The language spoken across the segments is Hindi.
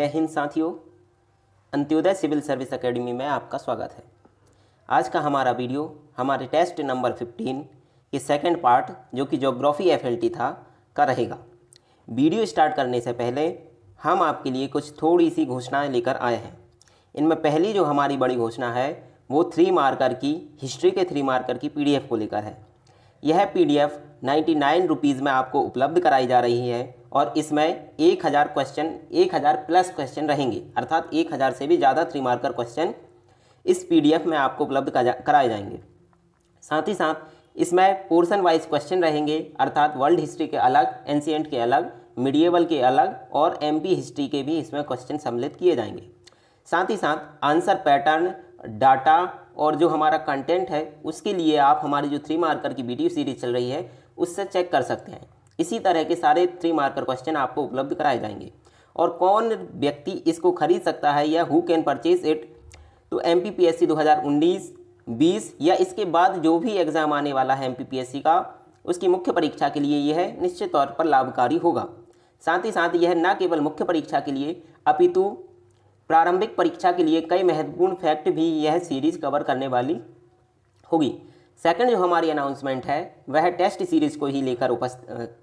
जय हिंद साथियों अंत्योदय सिविल सर्विस एकेडमी में आपका स्वागत है आज का हमारा वीडियो हमारे टेस्ट नंबर 15 के सेकंड पार्ट जो कि जोग्राफ़ी एफएलटी था का रहेगा वीडियो स्टार्ट करने से पहले हम आपके लिए कुछ थोड़ी सी घोषणाएं लेकर आए हैं इनमें पहली जो हमारी बड़ी घोषणा है वो थ्री मार्कर की हिस्ट्री के थ्री मार्कर की पी को लेकर है यह पी डी रुपीस में आपको उपलब्ध कराई जा रही है और इसमें एक हज़ार क्वेश्चन एक हज़ार प्लस क्वेश्चन रहेंगे अर्थात एक हज़ार से भी ज़्यादा थ्री मार्कर क्वेश्चन इस पीडीएफ में आपको उपलब्ध कराए जाएंगे साथ ही साथ इसमें पोर्सन वाइज क्वेश्चन रहेंगे अर्थात वर्ल्ड हिस्ट्री के अलग एनशियंट के अलग मिडिएबल के अलग और एम हिस्ट्री के भी इसमें क्वेश्चन सम्मिलित किए जाएंगे साथ ही साथ आंसर पैटर्न डाटा और जो हमारा कंटेंट है उसके लिए आप हमारी जो थ्री मार्कर की वीडियो सीरीज चल रही है उससे चेक कर सकते हैं इसी तरह के सारे थ्री मार्कर क्वेश्चन आपको उपलब्ध कराए जाएंगे और कौन व्यक्ति इसको खरीद सकता है या हु कैन परचेज इट तो M P P S C दो हज़ार उन्नीस बीस या इसके बाद जो भी एग्ज़ाम आने वाला है M P P S C का उसकी मुख्य परीक्षा के लिए यह निश्चित तौर पर लाभकारी होगा साथ ही साथ यह न केवल मुख्य परीक्षा के लिए अपितु प्रारंभिक परीक्षा के लिए कई महत्वपूर्ण फैक्ट भी यह सीरीज़ कवर करने वाली होगी सेकंड जो हमारी अनाउंसमेंट है वह टेस्ट सीरीज़ को ही लेकर उपस्थित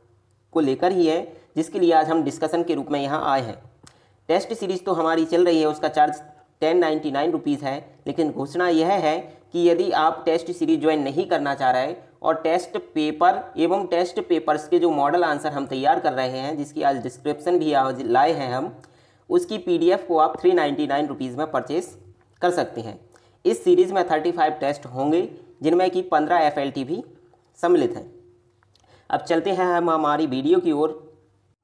को लेकर ही है जिसके लिए आज हम डिस्कशन के रूप में यहाँ आए हैं टेस्ट सीरीज तो हमारी चल रही है उसका charge ten ninety nine rupees है लेकिन घोषणा यह है कि यदि आप टेस्ट सीरीज ज्वाइन नहीं करना चाह रहे और टेस्ट पेपर एवं टेस्ट पेपर्स के जो मॉडल आंसर हम तैयार कर रहे हैं जिसकी आज डिस्क्रिप्शन भी आज लाए हैं हम उसकी पीडीएफ को आप थ्री नाइन्टी नाइन रुपीज़ में परचेस कर सकते हैं इस सीरीज़ में थर्टी फाइव टेस्ट होंगे जिनमें कि पंद्रह एफ भी सम्मिलित हैं अब चलते हैं हम हमारी वीडियो की ओर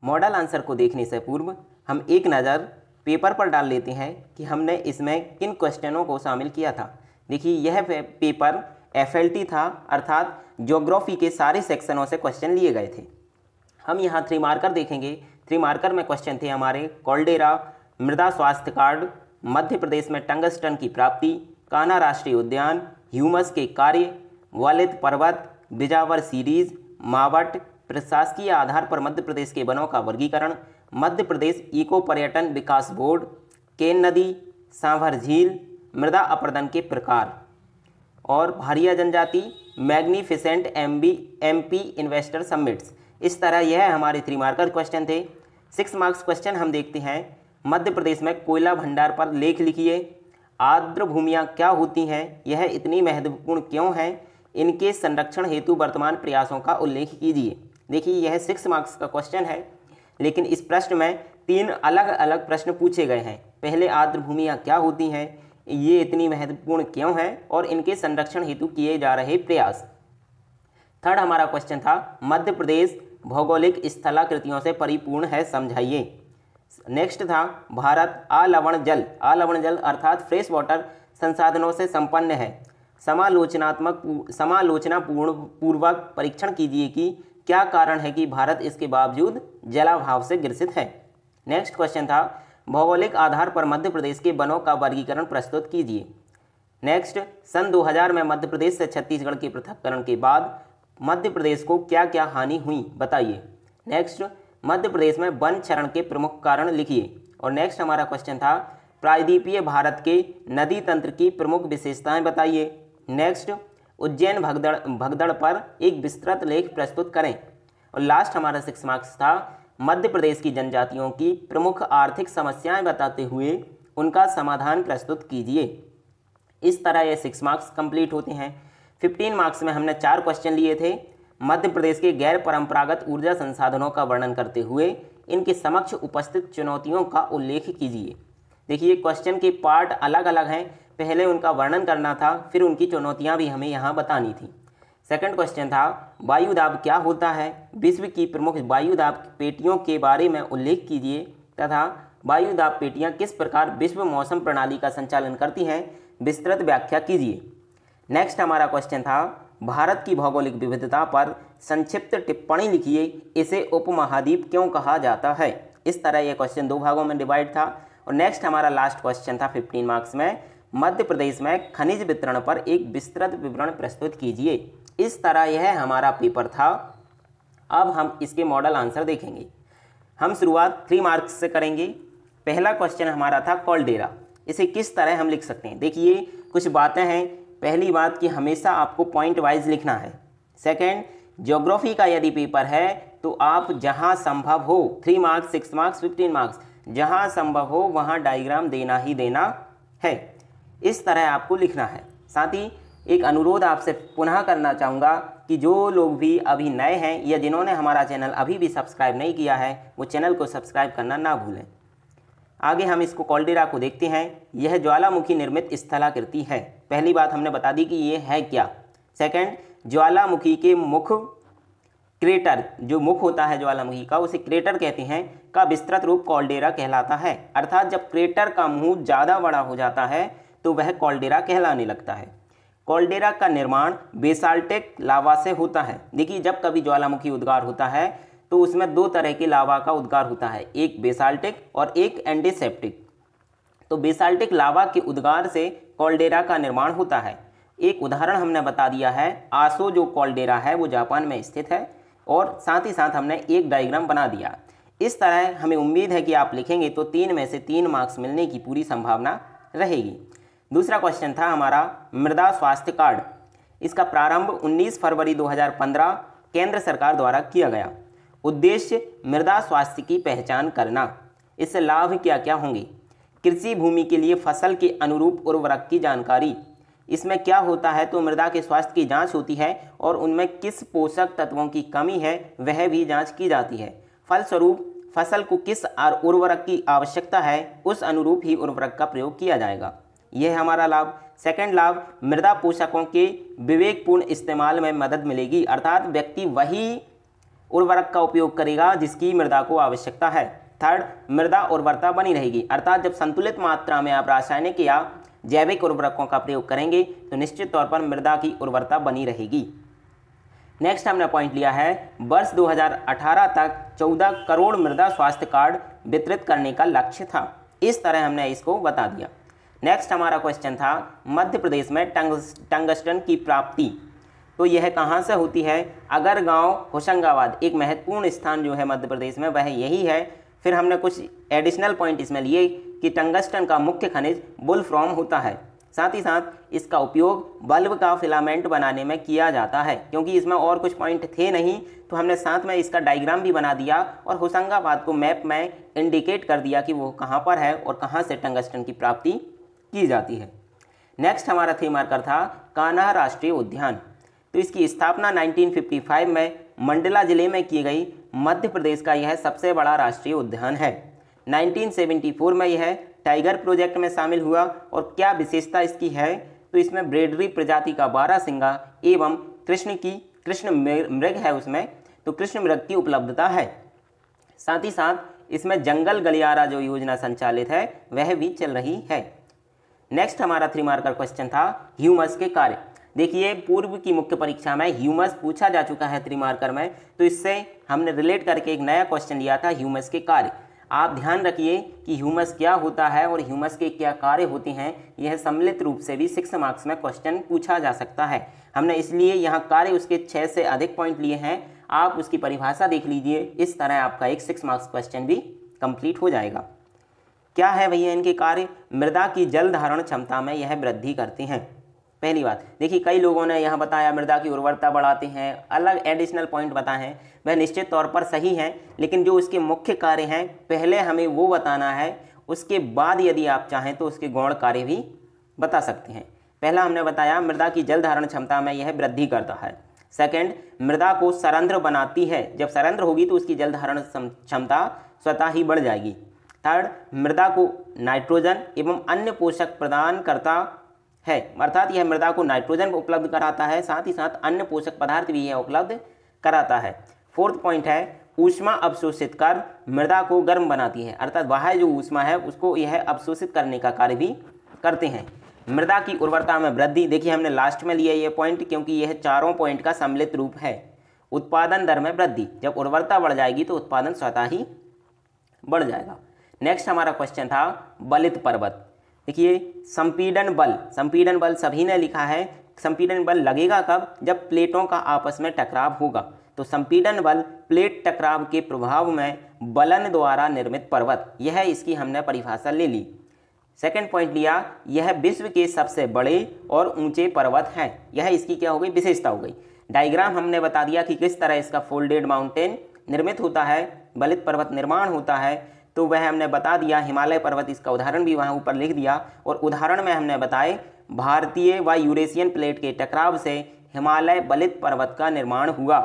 मॉडल आंसर को देखने से पूर्व हम एक नज़र पेपर पर डाल लेते हैं कि हमने इसमें किन क्वेश्चनों को शामिल किया था देखिए यह पेपर एफएलटी था अर्थात जोग्राफी के सारे सेक्शनों से क्वेश्चन लिए गए थे हम यहाँ थ्री मार्कर देखेंगे थ्री मार्कर में क्वेश्चन थे हमारे कोल्डेरा मृदा स्वास्थ्य कार्ड मध्य प्रदेश में टंगस्टन की प्राप्ति काना राष्ट्रीय उद्यान ह्यूमस के कार्य वालिद पर्वत बिजावर सीरीज मावट प्रशासकीय आधार पर मध्य प्रदेश के वनों का वर्गीकरण मध्य प्रदेश इको पर्यटन विकास बोर्ड केन नदी सांभर झील मृदा अपर्दन के प्रकार और भारिया जनजाति magnificent M B M P investor summits इस तरह यह हमारे थ्री मार्कर क्वेश्चन थे सिक्स मार्क्स क्वेश्चन हम देखते हैं मध्य प्रदेश में कोयला भंडार पर लेख लिखिए आर्द्र भूमियाँ क्या होती हैं यह इतनी महत्वपूर्ण क्यों हैं इनके संरक्षण हेतु वर्तमान प्रयासों का उल्लेख कीजिए देखिए यह सिक्स मार्क्स का क्वेश्चन है लेकिन इस प्रश्न में तीन अलग अलग प्रश्न पूछे गए हैं पहले आर्द्र भूमियाँ क्या होती हैं ये इतनी महत्वपूर्ण क्यों हैं और इनके संरक्षण हेतु किए जा रहे प्रयास थर्ड हमारा क्वेश्चन था मध्य प्रदेश भौगोलिक स्थलाकृतियों से परिपूर्ण है समझाइए नेक्स्ट था भारत आलवण जल आलवण जल अर्थात फ्रेश वाटर संसाधनों से संपन्न है समालोचनात्मक समालोचना पूर्ण पूर्वक परीक्षण कीजिए कि क्या कारण है कि भारत इसके बावजूद जलाभाव से ग्रसित है नेक्स्ट क्वेश्चन था भौगोलिक आधार पर मध्य प्रदेश के वनों का वर्गीकरण प्रस्तुत कीजिए नेक्स्ट सन 2000 में मध्य प्रदेश से छत्तीसगढ़ के पृथककरण के बाद मध्य प्रदेश को क्या क्या हानि हुई बताइए नेक्स्ट मध्य प्रदेश में वन क्षरण के प्रमुख कारण लिखिए और नेक्स्ट हमारा क्वेश्चन था प्रायद्वीपीय भारत के नदी तंत्र की प्रमुख विशेषताएं बताइए नेक्स्ट उज्जैन भगदड़ भगदड़ पर एक विस्तृत लेख प्रस्तुत करें और लास्ट हमारा सिक्स मार्क्स था मध्य प्रदेश की जनजातियों की प्रमुख आर्थिक समस्याएं बताते हुए उनका समाधान प्रस्तुत कीजिए इस तरह ये सिक्स मार्क्स कंप्लीट होते हैं फिफ्टीन मार्क्स में हमने चार क्वेश्चन लिए थे मध्य प्रदेश के गैर परंपरागत ऊर्जा संसाधनों का वर्णन करते हुए इनके समक्ष उपस्थित चुनौतियों का उल्लेख कीजिए देखिए क्वेश्चन के पार्ट अलग अलग हैं पहले उनका वर्णन करना था फिर उनकी चुनौतियाँ भी हमें यहाँ बतानी थी सेकंड क्वेश्चन था वायु दाब क्या होता है विश्व की प्रमुख वायु दाब पेटियों के बारे में उल्लेख कीजिए तथा वायु दाब पेटियाँ किस प्रकार विश्व मौसम प्रणाली का संचालन करती हैं विस्तृत व्याख्या कीजिए नेक्स्ट हमारा क्वेश्चन था भारत की भौगोलिक विविधता पर संक्षिप्त टिप्पणी लिखिए इसे उपमहाद्वीप क्यों कहा जाता है इस तरह यह क्वेश्चन दो भागों में डिवाइड था और नेक्स्ट हमारा लास्ट क्वेश्चन था फिफ्टीन मार्क्स में मध्य प्रदेश में खनिज वितरण पर एक विस्तृत विवरण प्रस्तुत कीजिए इस तरह यह हमारा पेपर था अब हम इसके मॉडल आंसर देखेंगे हम शुरुआत थ्री मार्क्स से करेंगे पहला क्वेश्चन हमारा था डेरा इसे किस तरह हम लिख सकते हैं देखिए कुछ बातें हैं पहली बात कि हमेशा आपको पॉइंट वाइज लिखना है सेकंड ज्योग्राफी का यदि पेपर है तो आप जहाँ संभव हो three marks six marks fifteen marks जहाँ संभव हो वहाँ डायग्राम देना ही देना है इस तरह आपको लिखना है साथ ही एक अनुरोध आपसे पुनः करना चाहूँगा कि जो लोग भी अभी नए हैं या जिन्होंने हमारा चैनल अभी भी सब्सक्राइब नहीं किया है वो चैनल को सब्सक्राइब करना ना भूलें आगे हम इसको कॉलडेरा को देखते हैं यह ज्वालामुखी निर्मित स्थलाकृति है पहली बात हमने बता दी कि ये है क्या सेकंड ज्वालामुखी के मुख क्रेटर जो मुख होता है ज्वालामुखी का उसे क्रेटर कहते हैं का विस्तृत रूप कॉलडेरा कहलाता है अर्थात जब क्रेटर का मुँह ज़्यादा बड़ा हो जाता है तो वह कॉल्डेरा कहलाने लगता है कॉल्डेरा का निर्माण बेसाल्टिक लावा से होता है देखिए जब कभी ज्वालामुखी उद्गार होता है तो उसमें दो तरह के लावा का उद्गार होता है एक बेसाल्टिक और एक एंटीसेप्टिक तो बेसाल्टिक लावा के उद्गार से कॉल्डेरा का निर्माण होता है एक उदाहरण हमने बता दिया है आसो जो कॉल्डेरा है वो जापान में स्थित है और साथ ही साथ हमने एक डायग्राम बना दिया इस तरह हमें उम्मीद है कि आप लिखेंगे तो तीन में से तीन मार्क्स मिलने की पूरी संभावना रहेगी दूसरा क्वेश्चन था हमारा मृदा स्वास्थ्य कार्ड इसका प्रारंभ 19 फरवरी 2015 केंद्र सरकार द्वारा किया गया उद्देश्य मृदा स्वास्थ्य की पहचान करना इससे लाभ क्या क्या होंगे कृषि भूमि के लिए फसल के अनुरूप उर्वरक की जानकारी इसमें क्या होता है तो मृदा के स्वास्थ्य की जांच होती है और उनमें किस पोषक तत्वों की कमी है वह भी जांच की जाती है फलस्वरूप फसल को किस उर्वरक की आवश्यकता है उस अनुरूप ही उर्वरक का प्रयोग किया जाएगा ये है हमारा लाभ सेकंड लाभ मृदा पोषकों के विवेकपूर्ण इस्तेमाल में मदद मिलेगी अर्थात व्यक्ति वही उर्वरक का उपयोग करेगा जिसकी मृदा को आवश्यकता है थर्ड मृदा उर्वरता बनी रहेगी अर्थात जब संतुलित मात्रा में आप रासायनिक या जैविक उर्वरकों का प्रयोग करेंगे तो निश्चित तौर पर मृदा की उर्वरता बनी रहेगी नेक्स्ट हमने पॉइंट लिया है वर्ष 2018 तक 14 करोड़ मृदा स्वास्थ्य कार्ड वितरित करने का लक्ष्य था इस तरह हमने इसको बता दिया नेक्स्ट हमारा क्वेश्चन था मध्य प्रदेश में टंग टंगस्टन की प्राप्ति तो यह कहाँ से होती है अगर गांव होशंगाबाद एक महत्वपूर्ण स्थान जो है मध्य प्रदेश में वह यही है फिर हमने कुछ एडिशनल पॉइंट इसमें लिए कि टंगस्टन का मुख्य खनिज बुल फ्रॉम होता है साथ ही साथ इसका उपयोग बल्ब का फिलामेंट बनाने में किया जाता है क्योंकि इसमें और कुछ पॉइंट थे नहीं तो हमने साथ में इसका डायग्राम भी बना दिया और होशंगाबाद को मैप में इंडिकेट कर दिया कि वो कहाँ पर है और कहाँ से टंगस्टन की प्राप्ति की जाती है नेक्स्ट हमारा थीम मार्कर था कान्हा राष्ट्रीय उद्यान तो इसकी स्थापना 1955 में मंडला जिले में की गई मध्य प्रदेश का यह सबसे बड़ा राष्ट्रीय उद्यान है 1974 में यह टाइगर प्रोजेक्ट में शामिल हुआ और क्या विशेषता इसकी है तो इसमें ब्रेडरी प्रजाति का बारह सिंगा एवं कृष्ण की कृष्ण मृग है उसमें तो कृष्ण मृग की उपलब्धता है साथ ही साथ इसमें जंगल गलियारा जो योजना संचालित है वह भी चल रही है नेक्स्ट हमारा थ्री मार्क का क्वेश्चन था ह्यूमस के कार्य देखिए पूर्व की मुख्य परीक्षा में ह्यूमस पूछा जा चुका है थ्री मार्कर में तो इससे हमने रिलेट करके एक नया क्वेश्चन लिया था ह्यूमस के कार्य आप ध्यान रखिए कि ह्यूमस क्या होता है और ह्यूमस के क्या कार्य होते हैं यह सम्मिलित रूप से भी सिक्स मार्क्स में क्वेश्चन पूछा जा सकता है हमने इसलिए यहाँ कार्य उसके छः से अधिक पॉइंट लिए हैं आप उसकी परिभाषा देख लीजिए इस तरह आपका एक सिक्स मार्क्स क्वेश्चन भी कंप्लीट हो जाएगा क्या है भैया इनके कार्य मृदा की जल धारण क्षमता में यह वृद्धि करती हैं पहली बात देखिए कई लोगों ने यहाँ बताया मृदा की उर्वरता बढ़ाते हैं अलग एडिशनल पॉइंट बताए हैं वह निश्चित तौर पर सही हैं लेकिन जो उसके मुख्य कार्य हैं पहले हमें वो बताना है उसके बाद यदि आप चाहें तो उसके गौण कार्य भी बता सकते हैं पहला हमने बताया मृदा की जल धारण क्षमता में यह वृद्धि करता है सेकेंड मृदा को सरंध्र बनाती है जब सरंध्र होगी तो उसकी जल धारण क्षमता स्वतः ही बढ़ जाएगी थर्ड मृदा को नाइट्रोजन एवं अन्य पोषक प्रदान करता है अर्थात यह मृदा को नाइट्रोजन उपलब्ध कराता है साथ ही साथ अन्य पोषक पदार्थ भी यह उपलब्ध कराता है फोर्थ पॉइंट है ऊष्मा अवशोषित कर मृदा को गर्म बनाती है अर्थात बाहर जो ऊष्मा है उसको यह अवशोषित करने का कार्य भी करते हैं मृदा की उर्वरता में वृद्धि देखिए हमने लास्ट में लिया ये पॉइंट क्योंकि यह चारों पॉइंट का सम्मिलित रूप है उत्पादन दर में वृद्धि जब उर्वरता बढ़ जाएगी तो उत्पादन स्वतः ही बढ़ जाएगा नेक्स्ट हमारा क्वेश्चन था बलित पर्वत देखिए संपीडन बल संपीडन बल सभी ने लिखा है संपीडन बल लगेगा कब जब प्लेटों का आपस में टकराव होगा तो संपीडन बल प्लेट टकराव के प्रभाव में बलन द्वारा निर्मित पर्वत यह इसकी हमने परिभाषा ले ली सेकेंड पॉइंट लिया यह विश्व के सबसे बड़े और ऊंचे पर्वत हैं यह इसकी क्या हो गई विशेषता हो गई डायग्राम हमने बता दिया कि किस तरह इसका फोल्डेड माउंटेन निर्मित होता है बलित पर्वत निर्माण होता है तो वह हमने बता दिया हिमालय पर्वत इसका उदाहरण भी वहाँ ऊपर लिख दिया और उदाहरण में हमने बताए भारतीय व यूरेशियन प्लेट के टकराव से हिमालय बलित पर्वत का निर्माण हुआ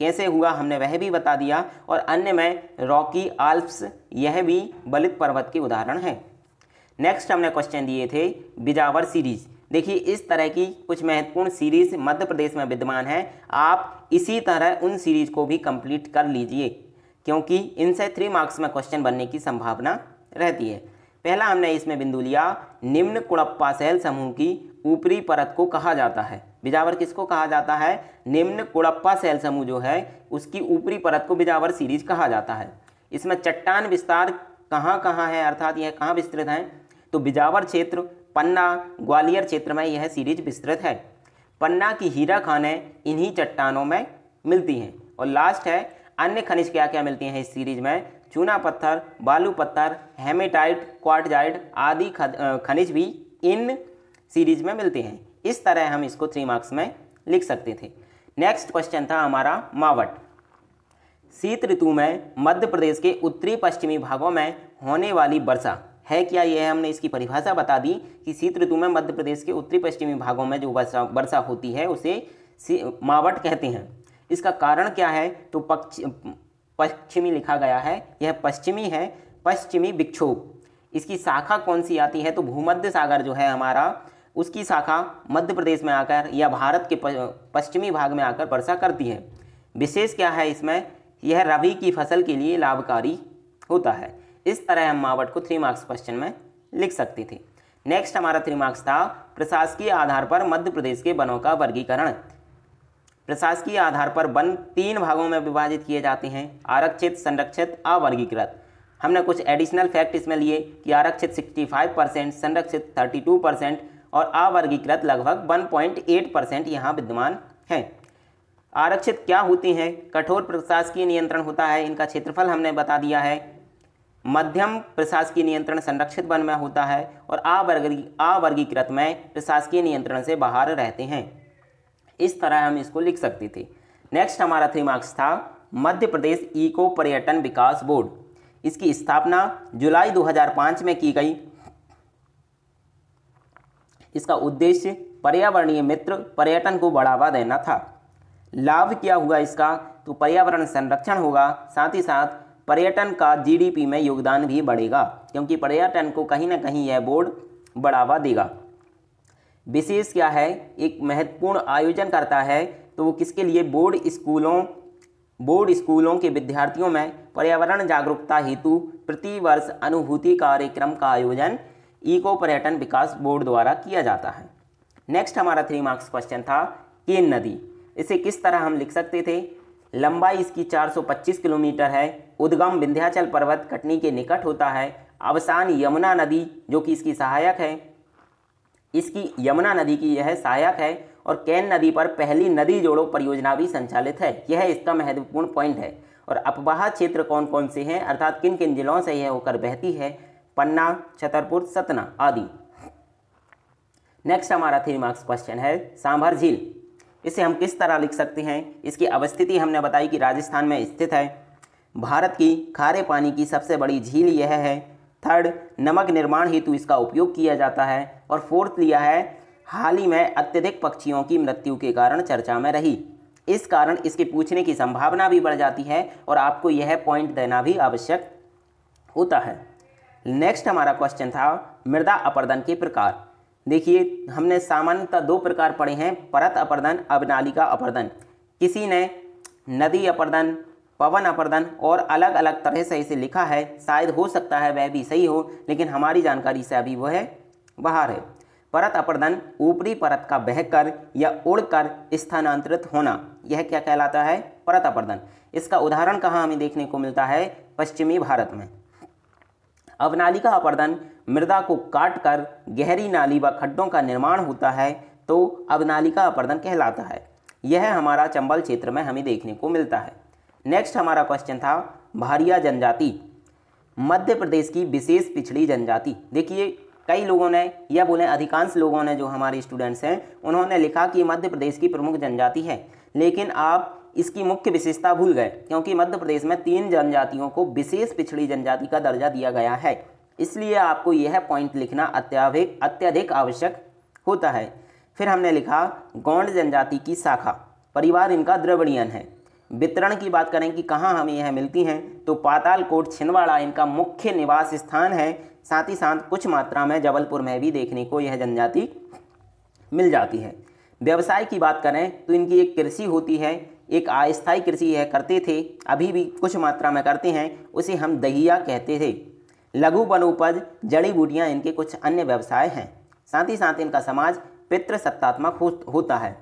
कैसे हुआ हमने वह भी बता दिया और अन्य में रॉकी आल्प्स यह भी बलित पर्वत के उदाहरण हैं नेक्स्ट हमने क्वेश्चन दिए थे बिजावर सीरीज देखिए इस तरह की कुछ महत्वपूर्ण सीरीज मध्य प्रदेश में विद्यमान है आप इसी तरह उन सीरीज को भी कंप्लीट कर लीजिए क्योंकि इनसे थ्री मार्क्स में क्वेश्चन बनने की संभावना रहती है पहला हमने इसमें बिंदु लिया निम्न कुड़प्पा सेल समूह की ऊपरी परत को कहा जाता है बिजावर किसको कहा जाता है निम्न कुड़प्पा सेल समूह जो है उसकी ऊपरी परत को बिजावर सीरीज कहा जाता है इसमें चट्टान विस्तार कहाँ कहाँ है अर्थात यह कहाँ विस्तृत हैं तो बिजावर क्षेत्र पन्ना ग्वालियर क्षेत्र में यह सीरीज विस्तृत है पन्ना की हीरा खाने इन्हीं चट्टानों में मिलती हैं और लास्ट है अन्य खनिज क्या क्या मिलती हैं इस सीरीज में चूना पत्थर बालू पत्थर हेमेटाइट क्वाटजाइट आदि खनिज भी इन सीरीज में मिलते हैं इस तरह हम इसको थ्री मार्क्स में लिख सकते थे नेक्स्ट क्वेश्चन था हमारा मावट शीत ऋतु में मध्य प्रदेश के उत्तरी पश्चिमी भागों में होने वाली वर्षा है क्या यह हमने इसकी परिभाषा बता दी कि शीत ऋतु में मध्य प्रदेश के उत्तरी पश्चिमी भागों में जो वर्षा वर्षा होती है उसे मावट कहते हैं इसका कारण क्या है तो पश्चिमी लिखा गया है यह पश्चिमी है पश्चिमी विक्षोभ इसकी शाखा कौन सी आती है तो भूमध्य सागर जो है हमारा उसकी शाखा मध्य प्रदेश में आकर या भारत के पश्चिमी भाग में आकर वर्षा करती है विशेष क्या है इसमें यह रबी की फसल के लिए लाभकारी होता है इस तरह हम मावट को थ्री मार्क्स क्वेश्चन में लिख सकते थे नेक्स्ट हमारा थ्री मार्क्स था प्रशासकीय आधार पर मध्य प्रदेश के वनों का वर्गीकरण प्रशासकीय आधार पर वन तीन भागों में विभाजित किए जाते हैं आरक्षित संरक्षित अवर्गीकृत हमने कुछ एडिशनल फैक्ट इसमें लिए कि आरक्षित 65 परसेंट संरक्षित 32 परसेंट और अवर्गीकृत लगभग 1.8 परसेंट यहाँ विद्यमान हैं आरक्षित क्या होते हैं कठोर प्रशासकीय नियंत्रण होता है इनका क्षेत्रफल हमने बता दिया है मध्यम प्रशासकीय नियंत्रण संरक्षित वन में होता है और अवर्गी आवर्गीकृत में प्रशासकीय नियंत्रण से बाहर रहते हैं इस तरह हम इसको लिख सकते थे नेक्स्ट हमारा थ्री मार्क्स था मध्य प्रदेश इको पर्यटन विकास बोर्ड इसकी स्थापना जुलाई 2005 में की गई इसका उद्देश्य पर्यावरणीय मित्र पर्यटन को बढ़ावा देना था लाभ क्या हुआ इसका तो पर्यावरण संरक्षण होगा साथ ही साथ पर्यटन का जीडीपी में योगदान भी बढ़ेगा क्योंकि पर्यटन को कहीं ना कहीं यह बोर्ड बढ़ावा देगा विशेष क्या है एक महत्वपूर्ण आयोजन करता है तो वो किसके लिए बोर्ड स्कूलों बोर्ड स्कूलों के विद्यार्थियों में पर्यावरण जागरूकता हेतु प्रतिवर्ष अनुभूति कार्यक्रम का आयोजन इको पर्यटन विकास बोर्ड द्वारा किया जाता है नेक्स्ट हमारा थ्री मार्क्स क्वेश्चन था केन नदी इसे किस तरह हम लिख सकते थे लंबाई इसकी 425 किलोमीटर है उद्गम विंध्याचल पर्वत कटनी के निकट होता है अवसान यमुना नदी जो कि इसकी सहायक है इसकी यमुना नदी की यह सहायक है और कैन नदी पर पहली नदी जोड़ो परियोजना भी संचालित है यह इसका महत्वपूर्ण पॉइंट है और अपवाह क्षेत्र कौन कौन से हैं अर्थात किन किन जिलों से यह होकर बहती है पन्ना छतरपुर सतना आदि नेक्स्ट हमारा थ्री मार्क्स क्वेश्चन है सांभर झील इसे हम किस तरह लिख सकते हैं इसकी अवस्थिति हमने बताई कि राजस्थान में स्थित है भारत की खारे पानी की सबसे बड़ी झील यह है थर्ड नमक निर्माण हेतु इसका उपयोग किया जाता है और फोर्थ लिया है हाल ही में अत्यधिक पक्षियों की मृत्यु के कारण चर्चा में रही इस कारण इसके पूछने की संभावना भी बढ़ जाती है और आपको यह पॉइंट देना भी आवश्यक होता है नेक्स्ट हमारा क्वेश्चन था मृदा अपर्दन के प्रकार देखिए हमने सामान्यतः दो प्रकार पढ़े हैं परत अपर्दन अवनालिका अपर्दन किसी ने नदी अपर्दन पवन अपर्दन और अलग अलग तरह से इसे लिखा है शायद हो सकता है वह भी सही हो लेकिन हमारी जानकारी से अभी वह बाहर है परत अपर्दन ऊपरी परत का बहकर या उड़कर स्थानांतरित होना यह क्या कहलाता है परत अपर्दन इसका उदाहरण कहाँ हमें देखने को मिलता है पश्चिमी भारत में अवनालिका अपर्दन मृदा को काटकर गहरी नाली व खड्डों का निर्माण होता है तो अवनालिका अपर्दन कहलाता है यह हमारा चंबल क्षेत्र में हमें देखने को मिलता है नेक्स्ट हमारा क्वेश्चन था भारिया जनजाति मध्य प्रदेश की विशेष पिछड़ी जनजाति देखिए कई लोगों ने या बोले अधिकांश लोगों ने जो हमारे स्टूडेंट्स हैं उन्होंने लिखा कि मध्य प्रदेश की प्रमुख जनजाति है लेकिन आप इसकी मुख्य विशेषता भूल गए क्योंकि मध्य प्रदेश में तीन जनजातियों को विशेष पिछड़ी जनजाति का दर्जा दिया गया है इसलिए आपको यह पॉइंट लिखना अत्याधिक अत्यधिक आवश्यक होता है फिर हमने लिखा गौंड जनजाति की शाखा परिवार इनका द्रविड़ियन है वितरण की बात करें कि कहाँ हमें यह मिलती हैं तो पातालकोट छिंदवाड़ा इनका मुख्य निवास स्थान है साथ ही साथ कुछ मात्रा में जबलपुर में भी देखने को यह जनजाति मिल जाती है व्यवसाय की बात करें तो इनकी एक कृषि होती है एक अस्थायी कृषि यह करते थे अभी भी कुछ मात्रा में करते हैं उसे हम दहिया कहते थे लघु वनोपज जड़ी बूटियाँ इनके कुछ अन्य व्यवसाय हैं साथ ही साथ इनका समाज पितृसत्तात्मक होता है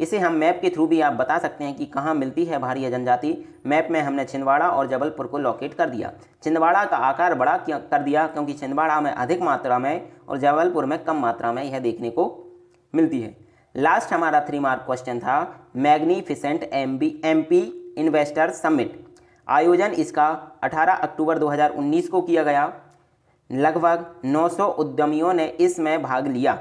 इसे हम मैप के थ्रू भी आप बता सकते हैं कि कहाँ मिलती है भारी जनजाति मैप में हमने छिंदवाड़ा और जबलपुर को लोकेट कर दिया छिंदवाड़ा का आकार बड़ा कर दिया क्योंकि छिंदवाड़ा में अधिक मात्रा में और जबलपुर में कम मात्रा में यह देखने को मिलती है लास्ट हमारा थ्री मार्क क्वेश्चन था magnificent M B M P investor summit आयोजन इसका 18 अक्टूबर 2019 को किया गया लगभग 900 उद्यमियों ने इसमें भाग लिया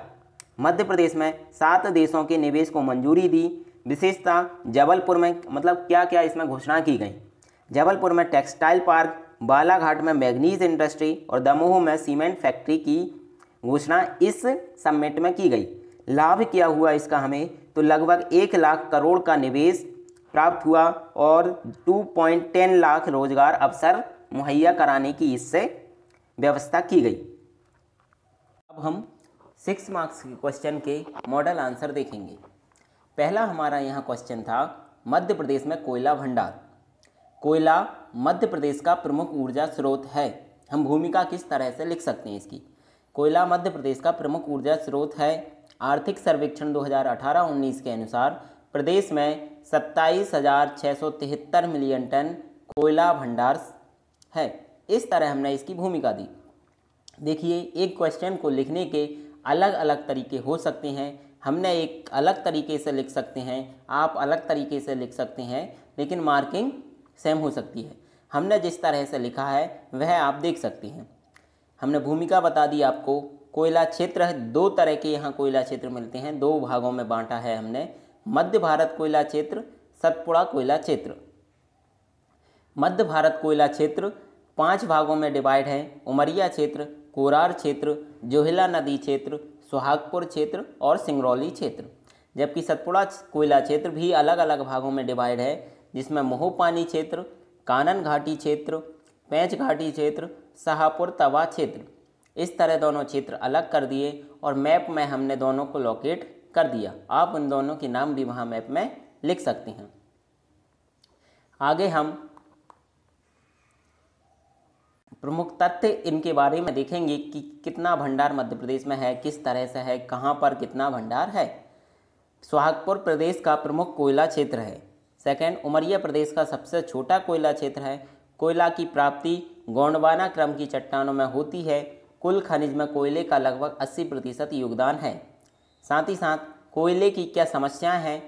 मध्य प्रदेश में सात देशों के निवेश को मंजूरी दी विशेषता जबलपुर में मतलब क्या क्या इसमें घोषणा की गई जबलपुर में टेक्सटाइल पार्क बालाघाट में मैग्नीज इंडस्ट्री और दमोह में सीमेंट फैक्ट्री की घोषणा इस समिट में की गई लाभ क्या हुआ इसका हमें तो लगभग एक लाख करोड़ का निवेश प्राप्त हुआ और 2.10 लाख रोजगार अवसर मुहैया कराने की इससे व्यवस्था की गई अब हम सिक्स मार्क्स के क्वेश्चन के मॉडल आंसर देखेंगे पहला हमारा यहाँ क्वेश्चन था मध्य प्रदेश में कोयला भंडार कोयला मध्य प्रदेश का प्रमुख ऊर्जा स्रोत है हम भूमिका किस तरह से लिख सकते हैं इसकी कोयला मध्य प्रदेश का प्रमुख ऊर्जा स्रोत है आर्थिक सर्वेक्षण 2018-19 के अनुसार प्रदेश में सत्ताईस मिलियन टन कोयला भंडार है इस तरह हमने इसकी भूमिका दी देखिए एक क्वेश्चन को लिखने के अलग अलग तरीके हो सकते हैं हमने एक अलग तरीके से लिख सकते हैं आप अलग तरीके से लिख सकते हैं लेकिन मार्किंग सेम हो सकती है हमने जिस तरह से लिखा है वह आप देख सकते हैं हमने भूमिका बता दी आपको कोयला क्षेत्र दो तरह के यहाँ कोयला क्षेत्र मिलते हैं दो भागों में बांटा है हमने मध्य भारत कोयला क्षेत्र सतपुड़ा कोयला क्षेत्र मध्य भारत कोयला क्षेत्र पांच भागों में डिवाइड है उमरिया क्षेत्र कोरार क्षेत्र जोहिला नदी क्षेत्र सुहागपुर क्षेत्र और सिंगरौली क्षेत्र जबकि सतपुड़ा कोयला क्षेत्र भी अलग अलग भागों में डिवाइड है जिसमें मोहपानी क्षेत्र कानन घाटी क्षेत्र पैंच घाटी क्षेत्र शाहपुर तवा क्षेत्र इस तरह दोनों क्षेत्र अलग कर दिए और मैप में हमने दोनों को लोकेट कर दिया आप उन दोनों के नाम भी वहाँ मैप में लिख सकते हैं आगे हम प्रमुख तथ्य इनके बारे में देखेंगे कि कितना भंडार मध्य प्रदेश में है किस तरह से है कहाँ पर कितना भंडार है सुहागपुर प्रदेश का प्रमुख कोयला क्षेत्र है सेकंड उमरिया प्रदेश का सबसे छोटा कोयला क्षेत्र है कोयला की प्राप्ति गोंडवाना क्रम की चट्टानों में होती है कुल खनिज में कोयले का लगभग 80 प्रतिशत योगदान है साथ ही साथ कोयले की क्या समस्याएं हैं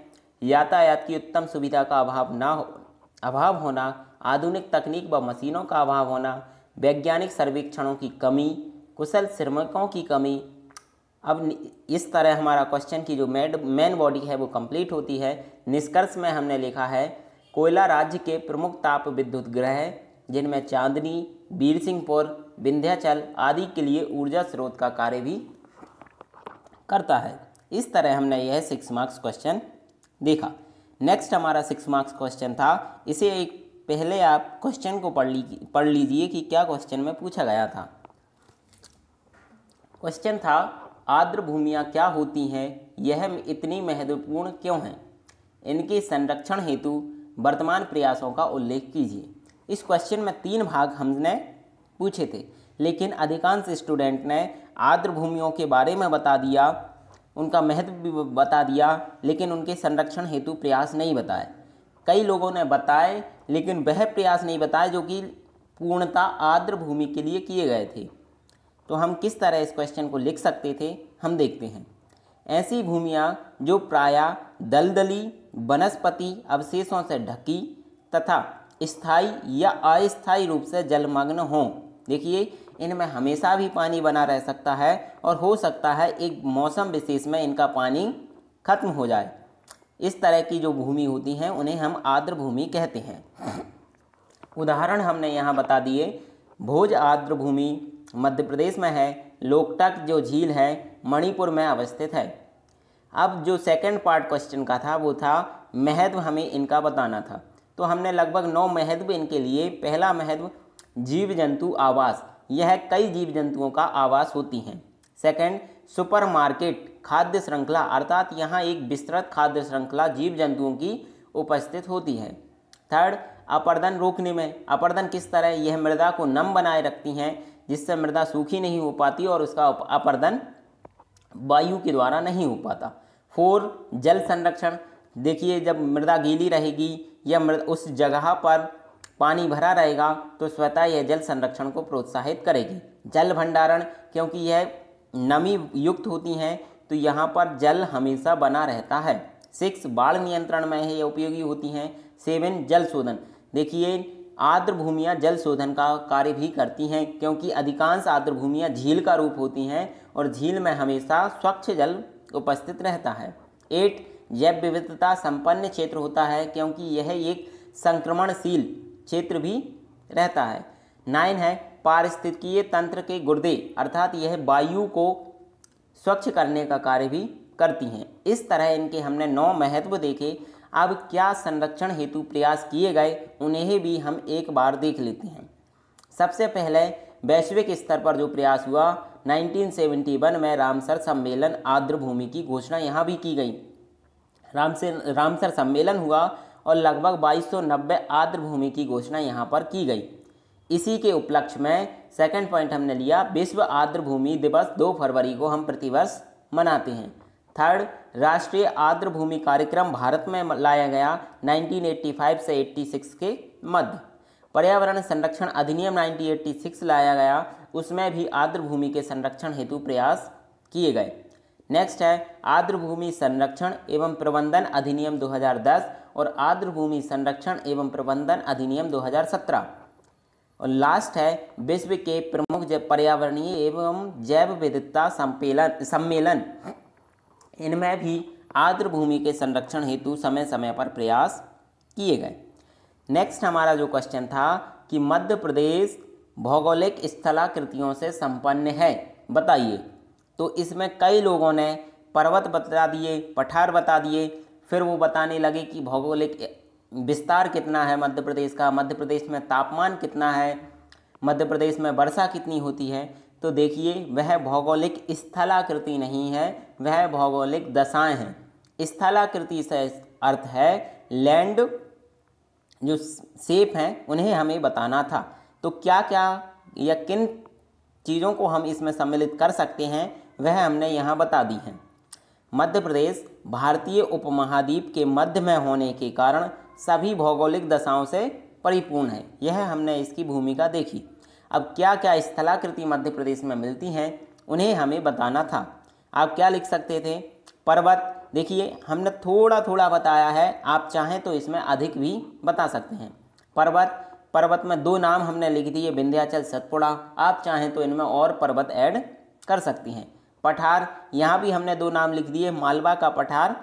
यातायात की उत्तम सुविधा का अभाव ना हो अभाव होना आधुनिक तकनीक व मशीनों का अभाव होना वैज्ञानिक सर्वेक्षणों की कमी कुशल श्रमिकों की कमी अब इस तरह हमारा क्वेश्चन की जो मेड मेन बॉडी है वो कंप्लीट होती है निष्कर्ष में हमने लिखा है कोयला राज्य के प्रमुख ताप विद्युत ग्रह जिनमें चांदनी बीर सिंहपुर विंध्याचल आदि के लिए ऊर्जा स्रोत का कार्य भी करता है इस तरह हमने यह सिक्स मार्क्स क्वेश्चन देखा नेक्स्ट हमारा सिक्स मार्क्स क्वेश्चन था इसे एक पहले आप क्वेश्चन को पढ़ ली पढ़ लीजिए कि क्या क्वेश्चन में पूछा गया था क्वेश्चन था आर्द्र भूमियाँ क्या होती हैं यह इतनी महत्वपूर्ण क्यों हैं इनके संरक्षण हेतु वर्तमान प्रयासों का उल्लेख कीजिए इस क्वेश्चन में तीन भाग हमने पूछे थे लेकिन अधिकांश स्टूडेंट ने आर्द्र भूमियों के बारे में बता दिया उनका महत्व भी बता दिया लेकिन उनके संरक्षण हेतु प्रयास नहीं बताए कई लोगों ने बताए लेकिन वह प्रयास नहीं बताए जो कि पूर्णता आर्द्र भूमि के लिए किए गए थे तो हम किस तरह इस क्वेश्चन को लिख सकते थे हम देखते हैं ऐसी भूमियाँ जो प्रायः दलदली वनस्पति अवशेषों से ढकी तथा स्थायी या अस्थायी रूप से जलमग्न हों देखिए इनमें हमेशा भी पानी बना रह सकता है और हो सकता है एक मौसम विशेष में इनका पानी खत्म हो जाए इस तरह की जो भूमि होती हैं उन्हें हम आर्द्र भूमि कहते हैं उदाहरण हमने यहाँ बता दिए भोज आर्द्र भूमि मध्य प्रदेश में है लोकटक जो झील है मणिपुर में अवस्थित है अब जो सेकंड पार्ट क्वेश्चन का था वो था महत्व हमें इनका बताना था तो हमने लगभग नौ महत्व इनके लिए पहला महत्व जीव जंतु आवास यह कई जीव जंतुओं का आवास होती हैं सेकंड सुपरमार्केट खाद्य श्रृंखला अर्थात यहाँ एक विस्तृत खाद्य श्रृंखला जीव जंतुओं की उपस्थित होती है थर्ड अपर्दन रोकने में अपर्दन किस तरह यह मृदा को नम बनाए रखती हैं जिससे मृदा सूखी नहीं हो पाती और उसका अपर्दन वायु के द्वारा नहीं हो पाता फोर जल संरक्षण देखिए जब मृदा गीली रहेगी या उस जगह पर पानी भरा रहेगा तो स्वतः यह जल संरक्षण को प्रोत्साहित करेगी जल भंडारण क्योंकि यह नमी युक्त होती हैं तो यहाँ पर जल हमेशा बना रहता है सिक्स बाढ़ नियंत्रण में है ये उपयोगी होती हैं सेवन जल शोधन देखिए आर्द्र भूमियाँ जल शोधन का कार्य भी करती हैं क्योंकि अधिकांश आर्द्र भूमियाँ झील का रूप होती हैं और झील में हमेशा स्वच्छ जल उपस्थित रहता है एट जैव विविधता संपन्न क्षेत्र होता है क्योंकि यह एक संक्रमणशील क्षेत्र भी रहता है नाइन है पारिस्थितिकीय तंत्र के गुर्दे अर्थात यह वायु को स्वच्छ करने का कार्य भी करती हैं इस तरह इनके हमने नौ महत्व देखे अब क्या संरक्षण हेतु प्रयास किए गए उन्हें भी हम एक बार देख लेते हैं सबसे पहले वैश्विक स्तर पर जो प्रयास हुआ 1971 में रामसर सम्मेलन आर्द्र भूमि की घोषणा यहाँ भी की गई रामसर रामसर सम्मेलन हुआ और लगभग 2290 आर्द्र भूमि की घोषणा यहाँ पर की गई इसी के उपलक्ष्य में सेकंड पॉइंट हमने लिया विश्व आर्द्र भूमि दिवस दो फरवरी को हम प्रतिवर्ष मनाते हैं थर्ड राष्ट्रीय आर्द्र भूमि कार्यक्रम भारत में लाया गया 1985 से 86 के मध्य पर्यावरण संरक्षण अधिनियम 1986 लाया गया उसमें भी आर्द्र भूमि के संरक्षण हेतु प्रयास किए गए नेक्स्ट है आर्द्र भूमि संरक्षण एवं प्रबंधन अधिनियम 2010 और आर्द्र भूमि संरक्षण एवं प्रबंधन अधिनियम 2017 और लास्ट है विश्व के प्रमुख पर्यावरणीय एवं जैव विविधता सम्मेलन सम्मेलन इनमें भी आर्द्र भूमि के संरक्षण हेतु समय समय पर प्रयास किए गए नेक्स्ट हमारा जो क्वेश्चन था कि मध्य प्रदेश भौगोलिक स्थलाकृतियों से संपन्न है बताइए तो इसमें कई लोगों ने पर्वत बता दिए पठार बता दिए फिर वो बताने लगे कि भौगोलिक विस्तार कितना है मध्य प्रदेश का मध्य प्रदेश में तापमान कितना है मध्य प्रदेश में वर्षा कितनी होती है तो देखिए वह भौगोलिक स्थलाकृति नहीं है वह भौगोलिक दशाएं हैं स्थलाकृति से अर्थ है लैंड जो सेप हैं उन्हें हमें बताना था तो क्या क्या या किन चीज़ों को हम इसमें सम्मिलित कर सकते हैं वह हमने यहाँ बता दी हैं मध्य प्रदेश भारतीय उपमहाद्वीप के मध्य में होने के कारण सभी भौगोलिक दशाओं से परिपूर्ण है यह हमने इसकी भूमिका देखी अब क्या क्या स्थलाकृति मध्य प्रदेश में मिलती हैं उन्हें हमें बताना था आप क्या लिख सकते थे पर्वत देखिए हमने थोड़ा थोड़ा बताया है आप चाहें तो इसमें अधिक भी बता सकते हैं पर्वत पर्वत में दो नाम हमने लिख दिए विंध्याचल सतपुड़ा आप चाहें तो इनमें और पर्वत ऐड कर सकती हैं पठार यहाँ भी हमने दो नाम लिख दिए मालवा का पठार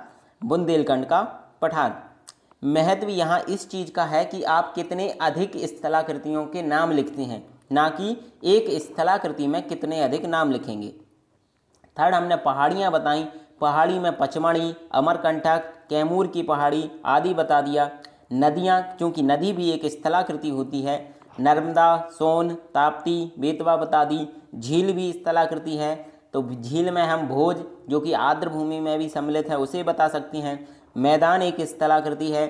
बुंदेलखंड का पठार महत्व यहाँ इस चीज़ का है कि आप कितने अधिक स्थलाकृतियों के नाम लिखते हैं ना कि एक स्थलाकृति में कितने अधिक नाम लिखेंगे थर्ड हमने पहाड़ियाँ बताई पहाड़ी में पचमढ़ी अमरकंठक कैमूर की पहाड़ी आदि बता दिया नदियाँ क्योंकि नदी भी एक स्थलाकृति होती है नर्मदा सोन ताप्ती बेतवा बता दी झील भी स्थलाकृति है तो झील में हम भोज जो कि आर्द्र भूमि में भी सम्मिलित है उसे बता सकती हैं मैदान एक स्थलाकृति है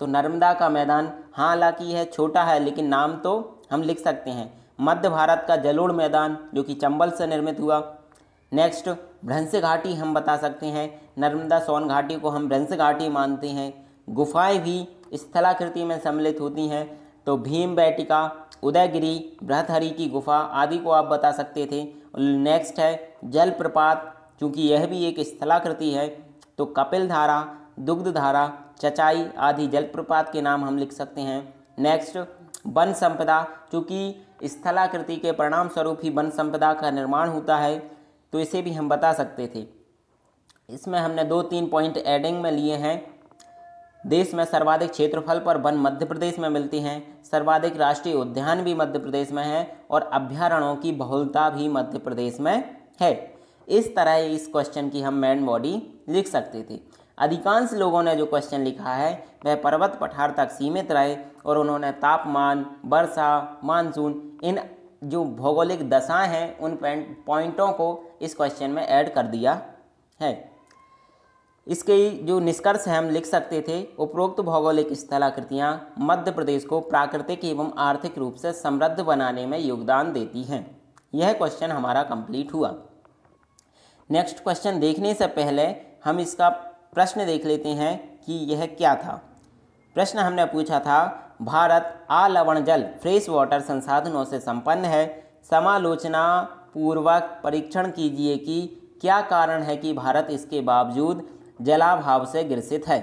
तो नर्मदा का मैदान हाँ हालांकि यह छोटा है लेकिन नाम तो हम लिख सकते हैं मध्य भारत का जलोड़ मैदान जो कि चंबल से निर्मित हुआ नेक्स्ट भ्रंश घाटी हम बता सकते हैं नर्मदा सोन घाटी को हम भ्रंश घाटी मानते हैं गुफाएं भी स्थलाकृति में सम्मिलित होती हैं तो भीम बैटिका उदयगिरी बृहतहरी की गुफा आदि को आप बता सकते थे नेक्स्ट है जलप्रपात क्योंकि यह भी एक स्थलाकृति है तो कपिल धारा दुग्धधारा चचाई आदि जलप्रपात के नाम हम लिख सकते हैं नेक्स्ट वन संपदा चूँकि स्थलाकृति के परिणाम स्वरूप ही वन संपदा का निर्माण होता है तो इसे भी हम बता सकते थे इसमें हमने दो तीन पॉइंट एडिंग में लिए हैं देश में सर्वाधिक क्षेत्रफल पर वन मध्य प्रदेश में मिलती हैं सर्वाधिक राष्ट्रीय उद्यान भी मध्य प्रदेश में है और अभ्यारण्यों की बहुलता भी मध्य प्रदेश में है इस तरह इस क्वेश्चन की हम मैन बॉडी लिख सकते थे अधिकांश लोगों ने जो क्वेश्चन लिखा है वह पर्वत पठार तक सीमित रहे और उन्होंने तापमान वर्षा मानसून इन जो भौगोलिक दशाएं हैं उन पॉइंटों को इस क्वेश्चन में ऐड कर दिया है इसके जो निष्कर्ष हम लिख सकते थे उपरोक्त भौगोलिक स्थलाकृतियाँ मध्य प्रदेश को प्राकृतिक एवं आर्थिक रूप से समृद्ध बनाने में योगदान देती हैं यह क्वेश्चन हमारा कंप्लीट हुआ नेक्स्ट क्वेश्चन देखने से पहले हम इसका प्रश्न देख लेते हैं कि यह क्या था प्रश्न हमने पूछा था भारत आलवण जल फ्रेश वाटर संसाधनों से संपन्न है समालोचना पूर्वक परीक्षण कीजिए कि क्या कारण है कि भारत इसके बावजूद जलाभाव से ग्रसित है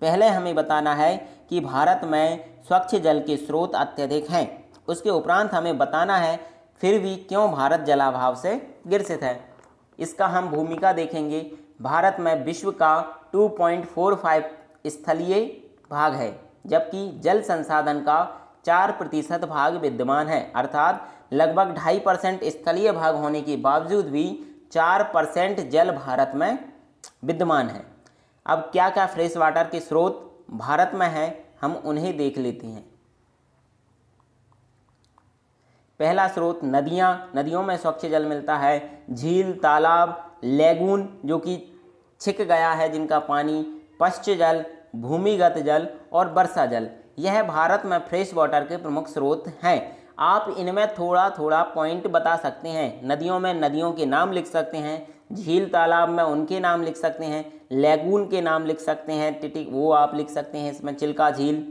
पहले हमें बताना है कि भारत में स्वच्छ जल के स्रोत अत्यधिक हैं उसके उपरांत हमें बताना है फिर भी क्यों भारत जलाभाव से ग्रसित है इसका हम भूमिका देखेंगे भारत में विश्व का 2.45 स्थलीय भाग है जबकि जल संसाधन का चार प्रतिशत भाग विद्यमान है अर्थात लगभग ढाई परसेंट स्थलीय भाग होने के बावजूद भी चार परसेंट जल भारत में विद्यमान है अब क्या क्या फ्रेश वाटर के स्रोत भारत में हैं हम उन्हें देख लेते हैं पहला स्रोत नदियाँ नदियों में स्वच्छ जल मिलता है झील तालाब लेगून जो कि छिक गया है जिनका पानी पश्च जल भूमिगत जल और वर्षा जल यह भारत में फ्रेश वाटर के प्रमुख स्रोत हैं आप इनमें थोड़ा थोड़ा पॉइंट बता सकते हैं नदियों में नदियों के नाम लिख सकते हैं झील तालाब में उनके नाम लिख सकते हैं लैगून के नाम लिख सकते हैं टिटिक वो आप लिख सकते हैं इसमें चिल्का झील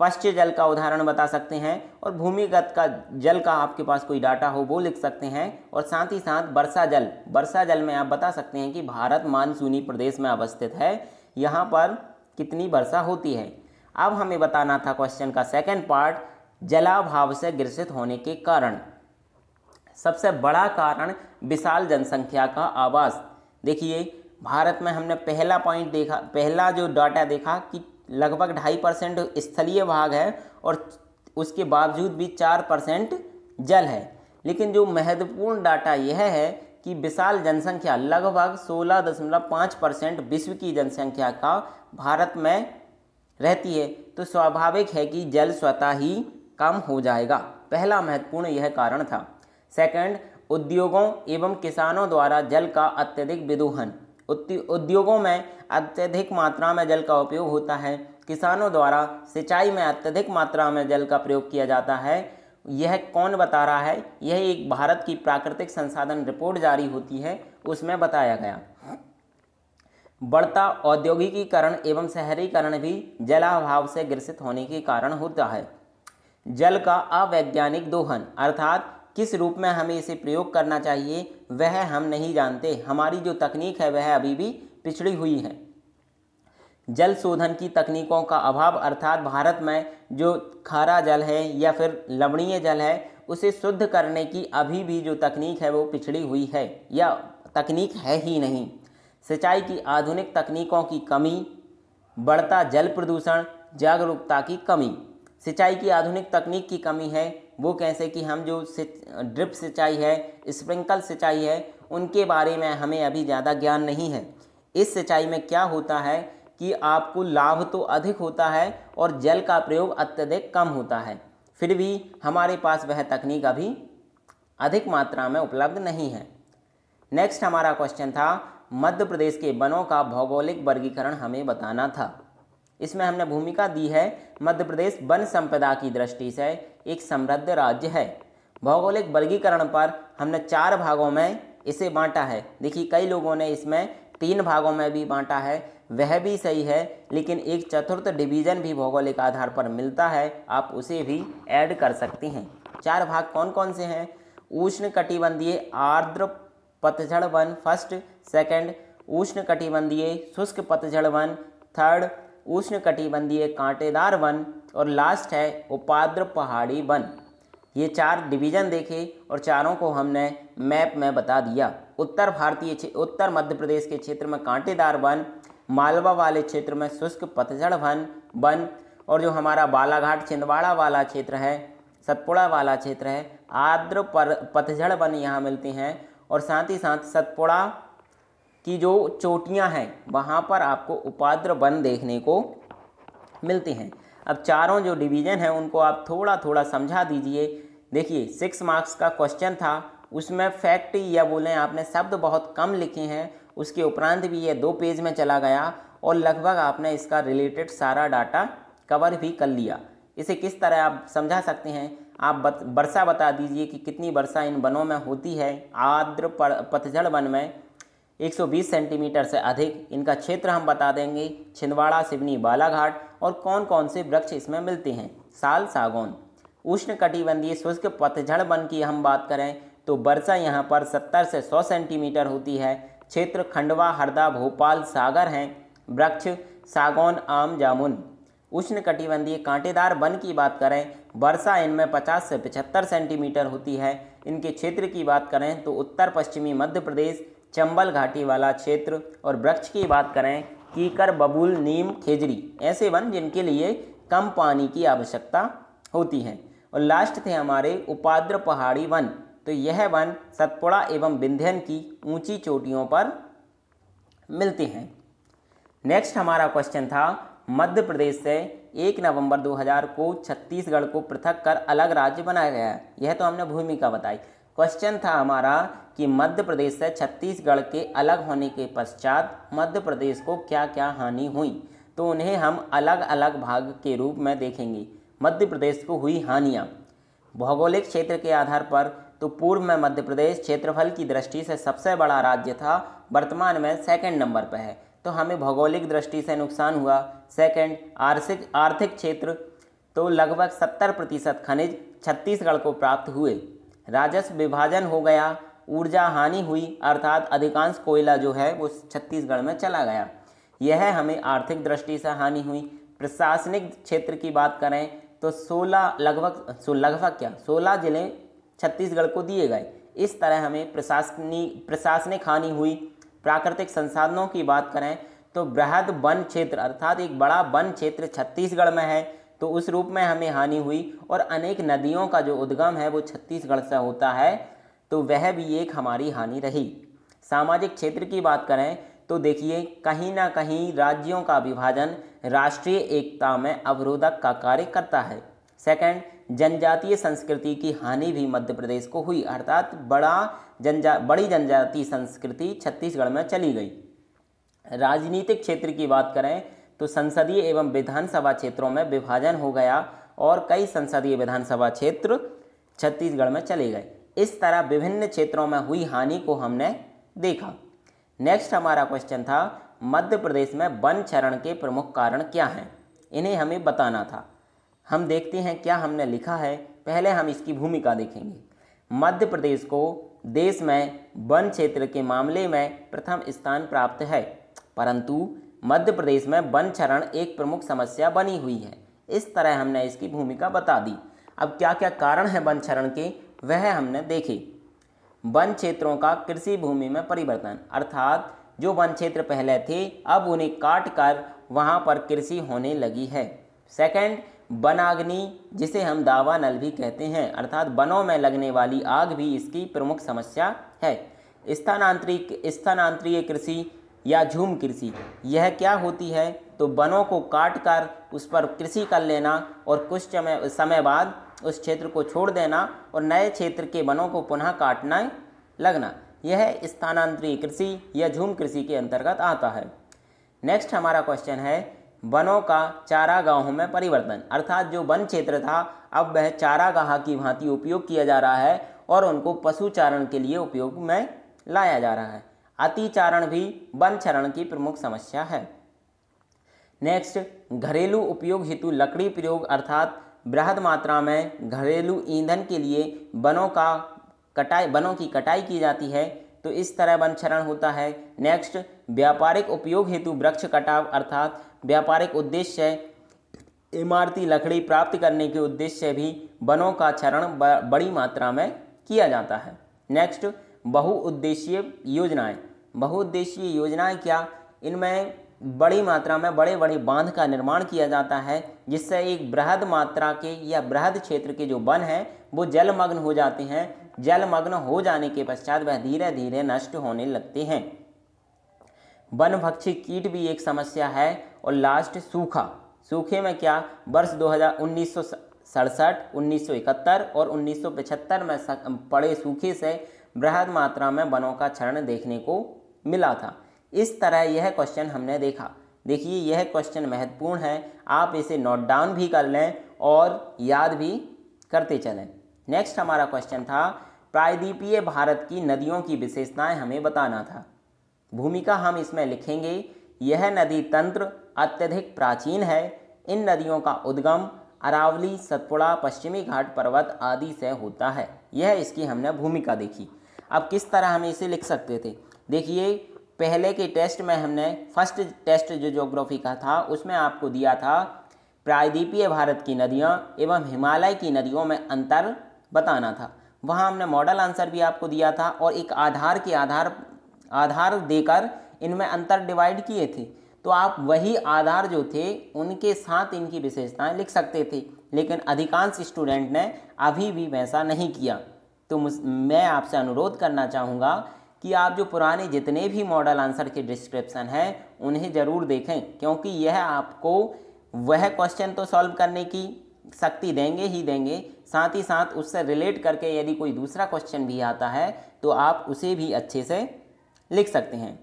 पश्च जल का उदाहरण बता सकते हैं और भूमिगत का जल का आपके पास कोई डाटा हो वो लिख सकते हैं और साथ ही साथ वर्षा जल वर्षा जल में आप बता सकते हैं कि भारत मानसूनी प्रदेश में अवस्थित है यहाँ पर कितनी वर्षा होती है अब हमें बताना था क्वेश्चन का सेकेंड पार्ट जलाभाव से ग्रसित होने के कारण सबसे बड़ा कारण विशाल जनसंख्या का आवास देखिए भारत में हमने पहला पॉइंट देखा पहला जो डाटा देखा कि लगभग ढाई परसेंट स्थलीय भाग है और उसके बावजूद भी चार परसेंट जल है लेकिन जो महत्वपूर्ण डाटा यह है कि विशाल जनसंख्या लगभग सोलह दशमलव पाँच परसेंट विश्व की जनसंख्या का भारत में रहती है तो स्वाभाविक है कि जल स्वतः ही कम हो जाएगा पहला महत्वपूर्ण यह कारण था सेकंड उद्योगों एवं किसानों द्वारा जल का अत्यधिक विदोहन उद्योगों में अत्यधिक मात्रा में जल का उपयोग होता है किसानों द्वारा सिंचाई में अत्यधिक मात्रा में जल का प्रयोग किया जाता है यह कौन बता रहा है यह एक भारत की प्राकृतिक संसाधन रिपोर्ट जारी होती है उसमें बताया गया बढ़ता औद्योगिकीकरण एवं शहरीकरण भी जलाभाव से ग्रसित होने के कारण होता है जल का अवैज्ञानिक दोहन अर्थात किस रूप में हमें इसे प्रयोग करना चाहिए वह हम नहीं जानते हमारी जो तकनीक है वह अभी भी पिछड़ी हुई है जल शोधन की तकनीकों का अभाव अर्थात भारत में जो खारा जल है या फिर लवणीय जल है उसे शुद्ध करने की अभी भी जो तकनीक है वो पिछड़ी हुई है या तकनीक है ही नहीं सिंचाई की आधुनिक तकनीकों की कमी बढ़ता जल प्रदूषण जागरूकता की कमी सिंचाई की आधुनिक तकनीक की कमी है वो कैसे कि हम जो ड्रिप सिंचाई है स्प्रिंकल सिंचाई है उनके बारे में हमें अभी ज़्यादा ज्ञान नहीं है इस सिंचाई में क्या होता है कि आपको लाभ तो अधिक होता है और जल का प्रयोग अत्यधिक कम होता है फिर भी हमारे पास वह तकनीक अभी अधिक मात्रा में उपलब्ध नहीं है नेक्स्ट हमारा क्वेश्चन था मध्य प्रदेश के वनों का भौगोलिक वर्गीकरण हमें बताना था इसमें हमने भूमिका दी है मध्य प्रदेश वन संपदा की दृष्टि से एक समृद्ध राज्य है भौगोलिक वर्गीकरण पर हमने चार भागों में इसे बांटा है देखिए कई लोगों ने इसमें तीन भागों में भी बांटा है वह भी सही है लेकिन एक चतुर्थ डिवीजन भी भौगोलिक आधार पर मिलता है आप उसे भी ऐड कर सकती हैं चार भाग कौन कौन से हैं उष्ण कटिबंधीय आर्द्र पतझड़ वन फर्स्ट सेकंड उष्ण कटिबंधीय शुष्क पतझड़ वन थर्ड उष्ण कटिबंधीय कांटेदार वन और लास्ट है उपाद्र पहाड़ी वन ये चार डिवीज़न देखे और चारों को हमने मैप में बता दिया उत्तर भारतीय उत्तर मध्य प्रदेश के क्षेत्र में कांटेदार वन मालवा वाले क्षेत्र में शुष्क पतझड़ वन वन और जो हमारा बालाघाट छिंदवाड़ा वाला क्षेत्र है सतपुड़ा वाला क्षेत्र है आर्द्र पर पतझड़ वन यहाँ मिलते हैं और साथ ही साथ सतपुड़ा की जो चोटियां हैं वहाँ पर आपको उपाद्र वन देखने को मिलती हैं अब चारों जो डिवीज़न हैं उनको आप थोड़ा थोड़ा समझा दीजिए देखिए सिक्स मार्क्स का क्वेश्चन था उसमें फैक्ट या बोलें आपने शब्द बहुत कम लिखे हैं उसके उपरांत भी ये दो पेज में चला गया और लगभग आपने इसका रिलेटेड सारा डाटा कवर भी कर लिया इसे किस तरह आप समझा सकते हैं आप बत, वर्षा बता दीजिए कि कितनी वर्षा इन वनों में होती है आर्द्र पतझड़ वन में 120 सेंटीमीटर से अधिक इनका क्षेत्र हम बता देंगे छिंदवाड़ा सिवनी बालाघाट और कौन कौन से वृक्ष इसमें मिलते हैं साल सागौन उष्ण कटिबंधीय शुष्क पतझड़ वन की हम बात करें तो वर्षा यहाँ पर 70 से 100 सेंटीमीटर होती है क्षेत्र खंडवा हरदा भोपाल सागर हैं वृक्ष सागौन आम जामुन उष्ण कटिबंधीय कांटेदार वन की बात करें वर्षा इनमें 50 से 75 सेंटीमीटर होती है इनके क्षेत्र की बात करें तो उत्तर पश्चिमी मध्य प्रदेश चंबल घाटी वाला क्षेत्र और वृक्ष की बात करें कीकर बबूल नीम खेजरी ऐसे वन जिनके लिए कम पानी की आवश्यकता होती है और लास्ट थे हमारे उपाद्र पहाड़ी वन तो यह वन सतपुड़ा एवं विंध्यन की ऊंची चोटियों पर मिलते हैं नेक्स्ट हमारा क्वेश्चन था मध्य प्रदेश से एक नवंबर 2000 को छत्तीसगढ़ को पृथक कर अलग राज्य बनाया गया है यह तो हमने भूमिका बताई क्वेश्चन था हमारा कि मध्य प्रदेश से छत्तीसगढ़ के अलग होने के पश्चात मध्य प्रदेश को क्या क्या हानि हुई तो उन्हें हम अलग अलग भाग के रूप में देखेंगे मध्य प्रदेश को हुई हानियाँ भौगोलिक क्षेत्र के आधार पर तो पूर्व में मध्य प्रदेश क्षेत्रफल की दृष्टि से सबसे बड़ा राज्य था वर्तमान में सेकंड नंबर पर है तो हमें भौगोलिक दृष्टि से नुकसान हुआ सेकंड आर्थिक आर्थिक क्षेत्र तो लगभग सत्तर प्रतिशत खनिज छत्तीसगढ़ को प्राप्त हुए राजस्व विभाजन हो गया ऊर्जा हानि हुई अर्थात अधिकांश कोयला जो है वो छत्तीसगढ़ में चला गया यह हमें आर्थिक दृष्टि से हानि हुई प्रशासनिक क्षेत्र की बात करें तो 16 लगभग सो लगभग क्या 16 जिले छत्तीसगढ़ को दिए गए इस तरह हमें प्रशासनी प्रशासनिक हानि हुई प्राकृतिक संसाधनों की बात करें तो बृहद वन क्षेत्र अर्थात एक बड़ा वन क्षेत्र छत्तीसगढ़ में है तो उस रूप में हमें हानि हुई और अनेक नदियों का जो उद्गम है वो छत्तीसगढ़ से होता है तो वह भी एक हमारी हानि रही सामाजिक क्षेत्र की बात करें तो देखिए कहीं ना कहीं राज्यों का विभाजन राष्ट्रीय एकता में अवरोधक का कार्य करता है सेकंड जनजातीय संस्कृति की हानि भी मध्य प्रदेश को हुई अर्थात बड़ा जनजा बड़ी जनजातीय संस्कृति छत्तीसगढ़ में चली गई राजनीतिक क्षेत्र की बात करें तो संसदीय एवं विधानसभा क्षेत्रों में विभाजन हो गया और कई संसदीय विधानसभा क्षेत्र छत्तीसगढ़ में चले गए इस तरह विभिन्न क्षेत्रों में हुई हानि को हमने देखा नेक्स्ट हमारा क्वेश्चन था मध्य प्रदेश में वन चरण के प्रमुख कारण क्या हैं इन्हें हमें बताना था हम देखते हैं क्या हमने लिखा है पहले हम इसकी भूमिका देखेंगे मध्य प्रदेश को देश में वन क्षेत्र के मामले में प्रथम स्थान प्राप्त है परंतु मध्य प्रदेश में वन क्षरण एक प्रमुख समस्या बनी हुई है इस तरह हमने इसकी भूमिका बता दी अब क्या क्या कारण है वन क्षरण के वह हमने देखे वन क्षेत्रों का कृषि भूमि में परिवर्तन अर्थात जो वन क्षेत्र पहले थे अब उन्हें काट कर वहाँ पर कृषि होने लगी है सेकंड वनाग्नि जिसे हम दावा नल भी कहते हैं अर्थात वनों में लगने वाली आग भी इसकी प्रमुख समस्या है स्थानांतरिक स्थानांतरीय कृषि या झूम कृषि यह क्या होती है तो वनों को काट कर उस पर कृषि कर लेना और कुछ समय समय बाद उस क्षेत्र को छोड़ देना और नए क्षेत्र के वनों को पुनः काटना लगना यह स्थानांतरीय कृषि या झूम कृषि के अंतर्गत आता है नेक्स्ट हमारा क्वेश्चन है वनों का चारागाहों में परिवर्तन अर्थात जो वन क्षेत्र था अब वह चारागाह की भांति उपयोग किया जा रहा है और उनको पशु चारण के लिए उपयोग में लाया जा रहा है अतिचारण भी वन क्षरण की प्रमुख समस्या है नेक्स्ट घरेलू उपयोग हेतु लकड़ी प्रयोग अर्थात बृहद मात्रा में घरेलू ईंधन के लिए वनों का कटाई वनों की कटाई की जाती है तो इस तरह वन क्षरण होता है नेक्स्ट व्यापारिक उपयोग हेतु वृक्ष कटाव अर्थात व्यापारिक उद्देश्य इमारती लकड़ी प्राप्त करने के उद्देश्य से भी वनों का क्षरण बड़ी मात्रा में किया जाता है नेक्स्ट बहुउद्देशीय योजनाएं बहुउद्देशीय योजनाएं क्या इनमें बड़ी मात्रा में बड़े बड़े बांध का निर्माण किया जाता है जिससे एक बृहद मात्रा के या बृहद क्षेत्र के जो वन हैं वो जलमग्न हो जाते हैं जलमग्न हो जाने के पश्चात वह धीरे धीरे नष्ट होने लगते हैं भक्षी कीट भी एक समस्या है और लास्ट सूखा सूखे में क्या वर्ष दो हज़ार उन्नीस सौ सड़सठ उन्नीस और 1975 में पड़े सूखे से बृहद मात्रा में वनों का क्षरण देखने को मिला था इस तरह यह क्वेश्चन हमने देखा देखिए यह क्वेश्चन महत्वपूर्ण है आप इसे नोट डाउन भी कर लें और याद भी करते चलें नेक्स्ट हमारा क्वेश्चन था प्रायद्वीपीय भारत की नदियों की विशेषताएं हमें बताना था भूमिका हम इसमें लिखेंगे यह नदी तंत्र अत्यधिक प्राचीन है इन नदियों का उद्गम अरावली सतपुड़ा पश्चिमी घाट पर्वत आदि से होता है यह इसकी हमने भूमिका देखी अब किस तरह हम इसे लिख सकते थे देखिए पहले के टेस्ट में हमने फर्स्ट टेस्ट जो जोग्राफी का था उसमें आपको दिया था प्रायद्वीपीय भारत की नदियाँ एवं हिमालय की नदियों में अंतर बताना था वहाँ हमने मॉडल आंसर भी आपको दिया था और एक आधार के आधार आधार देकर इनमें अंतर डिवाइड किए थे तो आप वही आधार जो थे उनके साथ इनकी विशेषताएं लिख सकते थे लेकिन अधिकांश स्टूडेंट ने अभी भी वैसा नहीं किया तो मैं आपसे अनुरोध करना चाहूँगा कि आप जो पुराने जितने भी मॉडल आंसर के डिस्क्रिप्सन हैं उन्हें ज़रूर देखें क्योंकि यह आपको वह क्वेश्चन तो सॉल्व करने की शक्ति देंगे ही देंगे साथ ही साथ उससे रिलेट करके यदि कोई दूसरा क्वेश्चन भी आता है तो आप उसे भी अच्छे से लिख सकते हैं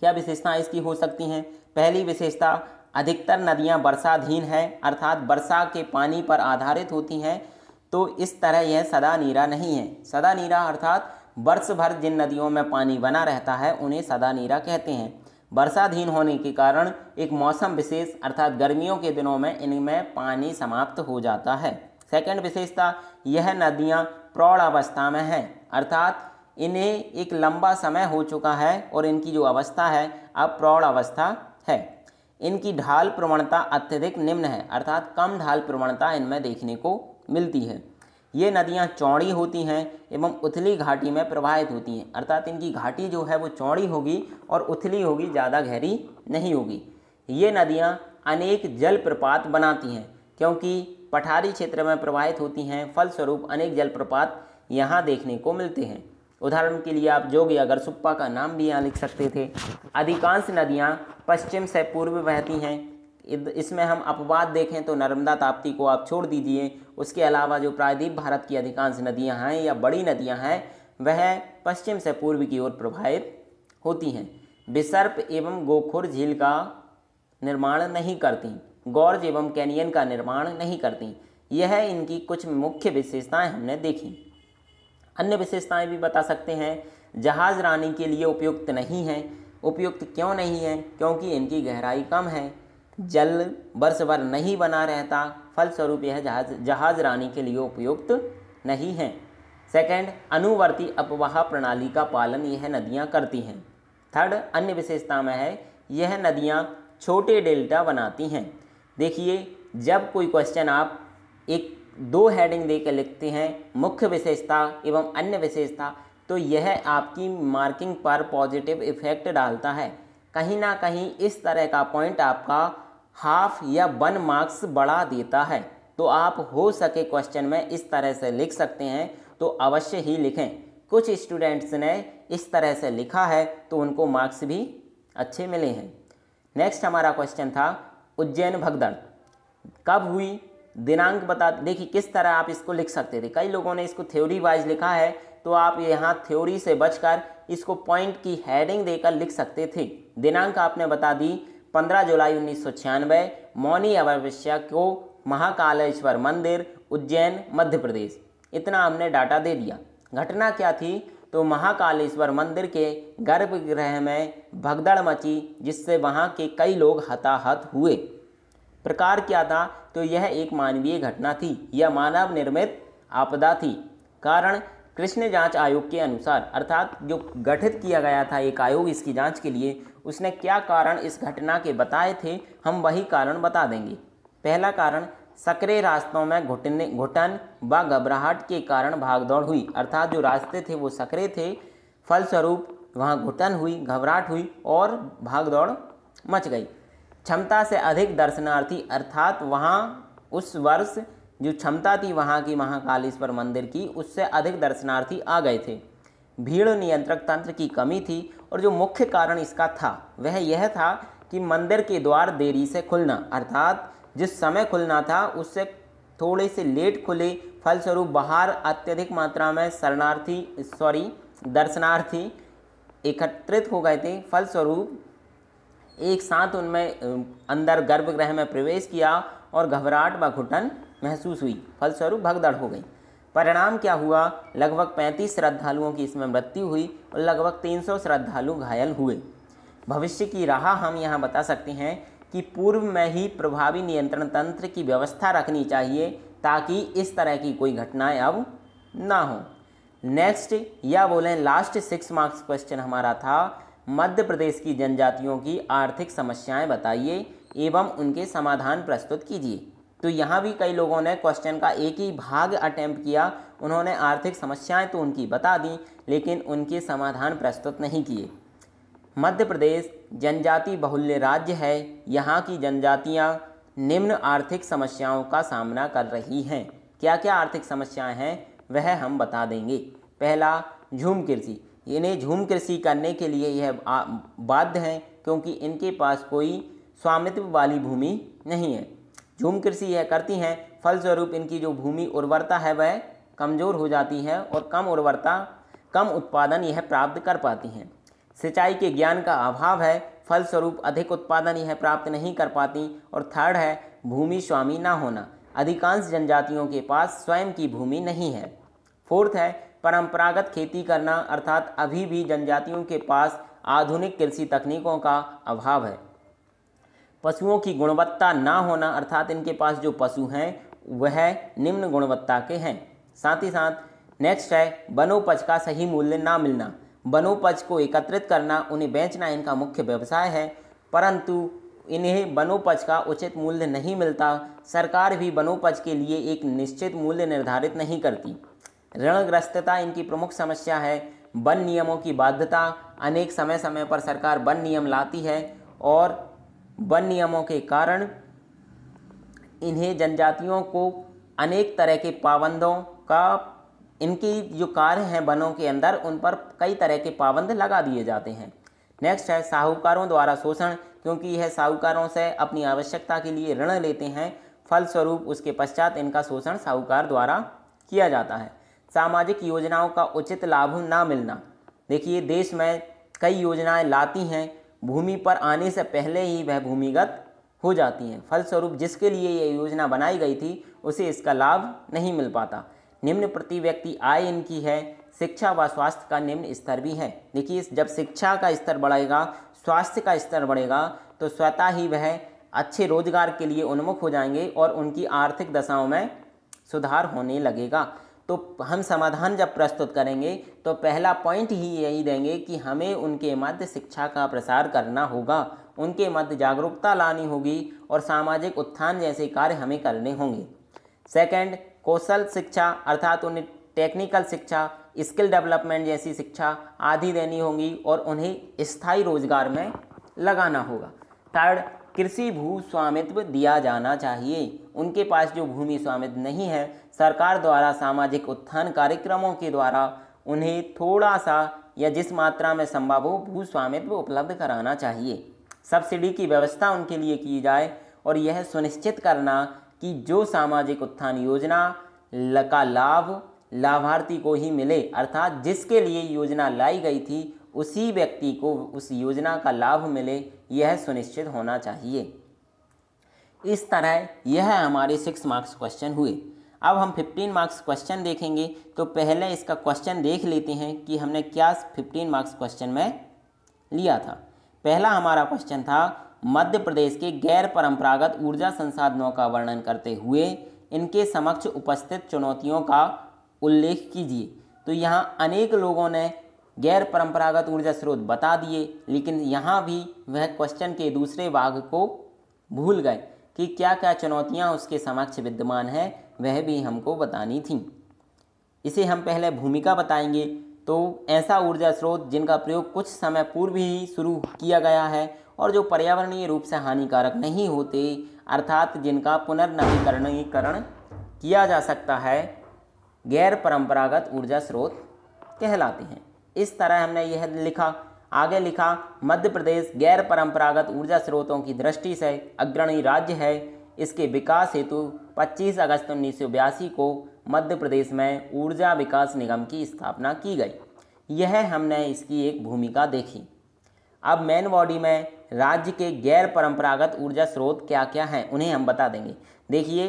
क्या विशेषताएँ इसकी हो सकती हैं पहली विशेषता अधिकतर नदियाँ वर्षाधीन है अर्थात वर्षा के पानी पर आधारित होती हैं तो इस तरह यह सदा नीरा नहीं है सदा नीरा अर्थात वर्ष भर जिन नदियों में पानी बना रहता है उन्हें सदा नीरा कहते हैं वर्षाधीन होने के कारण एक मौसम विशेष अर्थात गर्मियों के दिनों में इनमें पानी समाप्त हो जाता है सेकेंड विशेषता यह नदियाँ प्रौढ़ अवस्था में हैं अर्थात इन्हें एक लंबा समय हो चुका है और इनकी जो अवस्था है अब प्रौढ़ अवस्था है इनकी ढाल प्रवणता अत्यधिक निम्न है अर्थात कम ढाल प्रवणता इनमें देखने को मिलती है ये नदियाँ चौड़ी होती हैं एवं उथली घाटी में प्रवाहित होती हैं अर्थात इनकी घाटी जो है वो चौड़ी होगी और उथली होगी ज़्यादा गहरी नहीं होगी ये नदियाँ अनेक जलप्रपात बनाती हैं क्योंकि पठारी क्षेत्र में प्रवाहित होती हैं फलस्वरूप अनेक जलप्रपात यहाँ देखने को मिलते हैं उदाहरण के लिए आप जोग या गरसुप्पा का नाम भी यहाँ लिख सकते थे अधिकांश नदियाँ पश्चिम से पूर्व बहती हैं इसमें हम अपवाद देखें तो नर्मदा ताप्ती को आप छोड़ दीजिए उसके अलावा जो प्रायद्वीप भारत की अधिकांश नदियां हैं या बड़ी नदियां हैं वह पश्चिम से पूर्व की ओर प्रभावित होती हैं बिसर्प एवं गोखुर झील का निर्माण नहीं करती गौरज एवं कैनियन का निर्माण नहीं करती यह इनकी कुछ मुख्य विशेषताएँ हमने देखी अन्य विशेषताएँ भी बता सकते हैं जहाज़ रानी के लिए उपयुक्त नहीं हैं उपयुक्त क्यों नहीं है क्योंकि इनकी गहराई कम है जल वर्ष भर नहीं बना रहता फलस्वरूप यह जहाज जहाज रानी के लिए उपयुक्त नहीं है सेकंड अनुवर्ती अपवाह प्रणाली का पालन यह नदियाँ करती हैं थर्ड अन्य विशेषता में है यह नदियाँ छोटे डेल्टा बनाती हैं देखिए जब कोई क्वेश्चन आप एक दो हेडिंग देकर लिखते हैं मुख्य विशेषता एवं अन्य विशेषता तो यह आपकी मार्किंग पर पॉजिटिव इफेक्ट डालता है कहीं ना कहीं इस तरह का पॉइंट आपका हाफ या वन मार्क्स बढ़ा देता है तो आप हो सके क्वेश्चन में इस तरह से लिख सकते हैं तो अवश्य ही लिखें कुछ स्टूडेंट्स ने इस तरह से लिखा है तो उनको मार्क्स भी अच्छे मिले हैं नेक्स्ट हमारा क्वेश्चन था उज्जैन भगदड़ कब हुई दिनांक बता देखिए किस तरह आप इसको लिख सकते थे कई लोगों ने इसको थ्योरी वाइज लिखा है तो आप यहाँ थ्योरी से बचकर इसको पॉइंट की हेडिंग देकर लिख सकते थे दिनांक आपने बता दी 15 जुलाई उन्नीस सौ छियानवे मौनी अमावस्या को महाकालेश्वर मंदिर उज्जैन मध्य प्रदेश इतना हमने डाटा दे दिया घटना क्या थी तो महाकालेश्वर मंदिर के गर्भगृह में भगदड़ मची जिससे वहाँ के कई लोग हताहत हुए प्रकार क्या था तो यह एक मानवीय घटना थी यह मानव निर्मित आपदा थी कारण कृष्ण जांच आयोग के अनुसार अर्थात जो गठित किया गया था एक आयोग इसकी जांच के लिए उसने क्या कारण इस घटना के बताए थे हम वही कारण बता देंगे पहला कारण सक्रिय रास्तों में घुटने घुटन व घबराहट के कारण भागदौड़ हुई अर्थात जो रास्ते थे वो सक्रिय थे फलस्वरूप वहाँ घुटन हुई घबराहट हुई और भागदौड़ मच गई क्षमता से अधिक दर्शनार्थी अर्थात वहाँ उस वर्ष जो क्षमता थी वहाँ की महाकालेश्वर मंदिर की उससे अधिक दर्शनार्थी आ गए थे भीड़ नियंत्रक तंत्र की कमी थी और जो मुख्य कारण इसका था वह यह था कि मंदिर के द्वार देरी से खुलना अर्थात जिस समय खुलना था उससे थोड़े से लेट खुले फलस्वरूप बाहर अत्यधिक मात्रा में शरणार्थी सॉरी दर्शनार्थी एकत्रित हो गए थे फलस्वरूप एक साथ उनमें अंदर गर्भगृह में प्रवेश किया और घबराहट व घुटन महसूस हुई फलस्वरूप भगदड़ हो गई परिणाम क्या हुआ लगभग 35 श्रद्धालुओं की इसमें मृत्यु हुई और लगभग 300 श्रद्धालु घायल हुए भविष्य की राह हम यहाँ बता सकते हैं कि पूर्व में ही प्रभावी नियंत्रण तंत्र की व्यवस्था रखनी चाहिए ताकि इस तरह की कोई घटनाएं अब ना हो नेक्स्ट या बोलें लास्ट सिक्स मार्क्स क्वेश्चन हमारा था मध्य प्रदेश की जनजातियों की आर्थिक समस्याएं बताइए एवं उनके समाधान प्रस्तुत कीजिए तो यहाँ भी कई लोगों ने क्वेश्चन का एक ही भाग अटैम्प्ट किया उन्होंने आर्थिक समस्याएं तो उनकी बता दी लेकिन उनके समाधान प्रस्तुत नहीं किए मध्य प्रदेश जनजाति बहुल्य राज्य है यहाँ की जनजातियाँ निम्न आर्थिक समस्याओं का सामना कर रही हैं क्या क्या आर्थिक समस्याएं हैं वह हम बता देंगे पहला झूम कृषि इन्हें झूम कृषि करने के लिए यह बाध्य हैं क्योंकि इनके पास कोई स्वामित्व वाली भूमि नहीं है झूम कृषि यह करती हैं फलस्वरूप इनकी जो भूमि उर्वरता है वह कमज़ोर हो जाती है और कम उर्वरता कम उत्पादन यह प्राप्त कर पाती हैं सिंचाई के ज्ञान का अभाव है फलस्वरूप अधिक उत्पादन यह प्राप्त नहीं कर पाती और थर्ड है भूमि स्वामी ना होना अधिकांश जनजातियों के पास स्वयं की भूमि नहीं है फोर्थ है परंपरागत खेती करना अर्थात अभी भी जनजातियों के पास आधुनिक कृषि तकनीकों का अभाव है पशुओं की गुणवत्ता ना होना अर्थात इनके पास जो पशु हैं वह निम्न गुणवत्ता के हैं साथ ही साथ नेक्स्ट है वनोपज का सही मूल्य ना मिलना वनोपज को एकत्रित करना उन्हें बेचना इनका मुख्य व्यवसाय है परंतु इन्हें वनोपज का उचित मूल्य नहीं मिलता सरकार भी वनोपज के लिए एक निश्चित मूल्य निर्धारित नहीं करती ऋणग्रस्तता इनकी प्रमुख समस्या है वन नियमों की बाध्यता अनेक समय समय पर सरकार वन नियम लाती है और वन नियमों के कारण इन्हें जनजातियों को अनेक तरह के पाबंदों का इनकी जो कार्य हैं वनों के अंदर उन पर कई तरह के पाबंद लगा दिए जाते हैं नेक्स्ट है साहूकारों द्वारा शोषण क्योंकि यह साहूकारों से अपनी आवश्यकता के लिए ऋण लेते हैं फलस्वरूप उसके पश्चात इनका शोषण साहूकार द्वारा किया जाता है सामाजिक योजनाओं का उचित लाभ ना मिलना देखिए देश में कई योजनाएं लाती हैं भूमि पर आने से पहले ही वह भूमिगत हो जाती हैं फलस्वरूप जिसके लिए यह योजना बनाई गई थी उसे इसका लाभ नहीं मिल पाता निम्न प्रति व्यक्ति आय इनकी है शिक्षा व स्वास्थ्य का निम्न स्तर भी है देखिए जब शिक्षा का स्तर बढ़ेगा स्वास्थ्य का स्तर बढ़ेगा तो स्वतः ही वह अच्छे रोजगार के लिए उन्मुख हो जाएंगे और उनकी आर्थिक दशाओं में सुधार होने लगेगा तो हम समाधान जब प्रस्तुत करेंगे तो पहला पॉइंट ही यही देंगे कि हमें उनके मध्य शिक्षा का प्रसार करना होगा उनके मध्य जागरूकता लानी होगी और सामाजिक उत्थान जैसे कार्य हमें करने होंगे सेकंड कौशल शिक्षा अर्थात उन्हें टेक्निकल शिक्षा स्किल डेवलपमेंट जैसी शिक्षा आदि देनी होगी और उन्हें स्थायी रोजगार में लगाना होगा थर्ड कृषि भू स्वामित्व दिया जाना चाहिए उनके पास जो भूमि स्वामित्व नहीं है सरकार द्वारा सामाजिक उत्थान कार्यक्रमों के द्वारा उन्हें थोड़ा सा या जिस मात्रा में संभव हो भूस्वामित्व उपलब्ध कराना चाहिए सब्सिडी की व्यवस्था उनके लिए की जाए और यह सुनिश्चित करना कि जो सामाजिक उत्थान योजना का लाभ लाभार्थी को ही मिले अर्थात जिसके लिए योजना लाई गई थी उसी व्यक्ति को उस योजना का लाभ मिले यह सुनिश्चित होना चाहिए इस तरह यह हमारे सिक्स मार्क्स क्वेश्चन हुए अब हम 15 मार्क्स क्वेश्चन देखेंगे तो पहले इसका क्वेश्चन देख लेते हैं कि हमने क्या 15 मार्क्स क्वेश्चन में लिया था पहला हमारा क्वेश्चन था मध्य प्रदेश के गैर परंपरागत ऊर्जा संसाधनों का वर्णन करते हुए इनके समक्ष उपस्थित चुनौतियों का उल्लेख कीजिए तो यहाँ अनेक लोगों ने गैर परंपरागत ऊर्जा स्रोत बता दिए लेकिन यहाँ भी वह क्वेश्चन के दूसरे भाग को भूल गए कि क्या क्या चुनौतियाँ उसके समक्ष विद्यमान हैं वह भी हमको बतानी थी इसे हम पहले भूमिका बताएंगे तो ऐसा ऊर्जा स्रोत जिनका प्रयोग कुछ समय पूर्व ही शुरू किया गया है और जो पर्यावरणीय रूप से हानिकारक नहीं होते अर्थात जिनका पुनर्नवीकरणीकरण किया जा सकता है गैर परंपरागत ऊर्जा स्रोत कहलाते हैं इस तरह हमने यह लिखा आगे लिखा मध्य प्रदेश गैर परंपरागत ऊर्जा स्रोतों की दृष्टि से अग्रणी राज्य है इसके विकास हेतु 25 अगस्त उन्नीस को मध्य प्रदेश में ऊर्जा विकास निगम की स्थापना की गई यह हमने इसकी एक भूमिका देखी अब मेन बॉडी में राज्य के गैर परंपरागत ऊर्जा स्रोत क्या क्या हैं उन्हें हम बता देंगे देखिए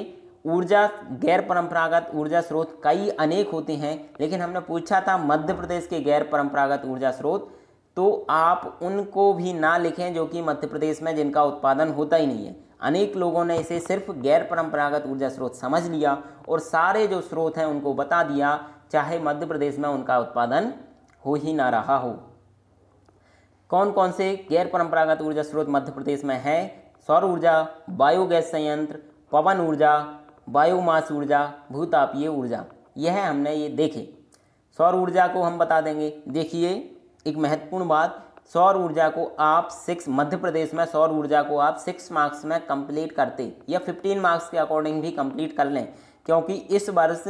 ऊर्जा गैर परंपरागत ऊर्जा स्रोत कई अनेक होते हैं लेकिन हमने पूछा था मध्य प्रदेश के गैर परंपरागत ऊर्जा स्रोत तो आप उनको भी ना लिखें जो कि मध्य प्रदेश में जिनका उत्पादन होता ही नहीं है अनेक लोगों ने इसे सिर्फ गैर परंपरागत ऊर्जा स्रोत समझ लिया और सारे जो स्रोत हैं उनको बता दिया चाहे मध्य प्रदेश में उनका उत्पादन हो ही ना रहा हो कौन कौन से गैर परंपरागत ऊर्जा स्रोत मध्य प्रदेश में हैं सौर ऊर्जा बायोगैस संयंत्र पवन ऊर्जा बायोमास ऊर्जा भूतापीय ऊर्जा यह हमने ये देखे सौर ऊर्जा को हम बता देंगे देखिए एक महत्वपूर्ण बात सौर ऊर्जा को आप सिक्स मध्य प्रदेश में सौर ऊर्जा को आप सिक्स मार्क्स में कंप्लीट करते या फिफ्टीन मार्क्स के अकॉर्डिंग भी कंप्लीट कर लें क्योंकि इस वर्ष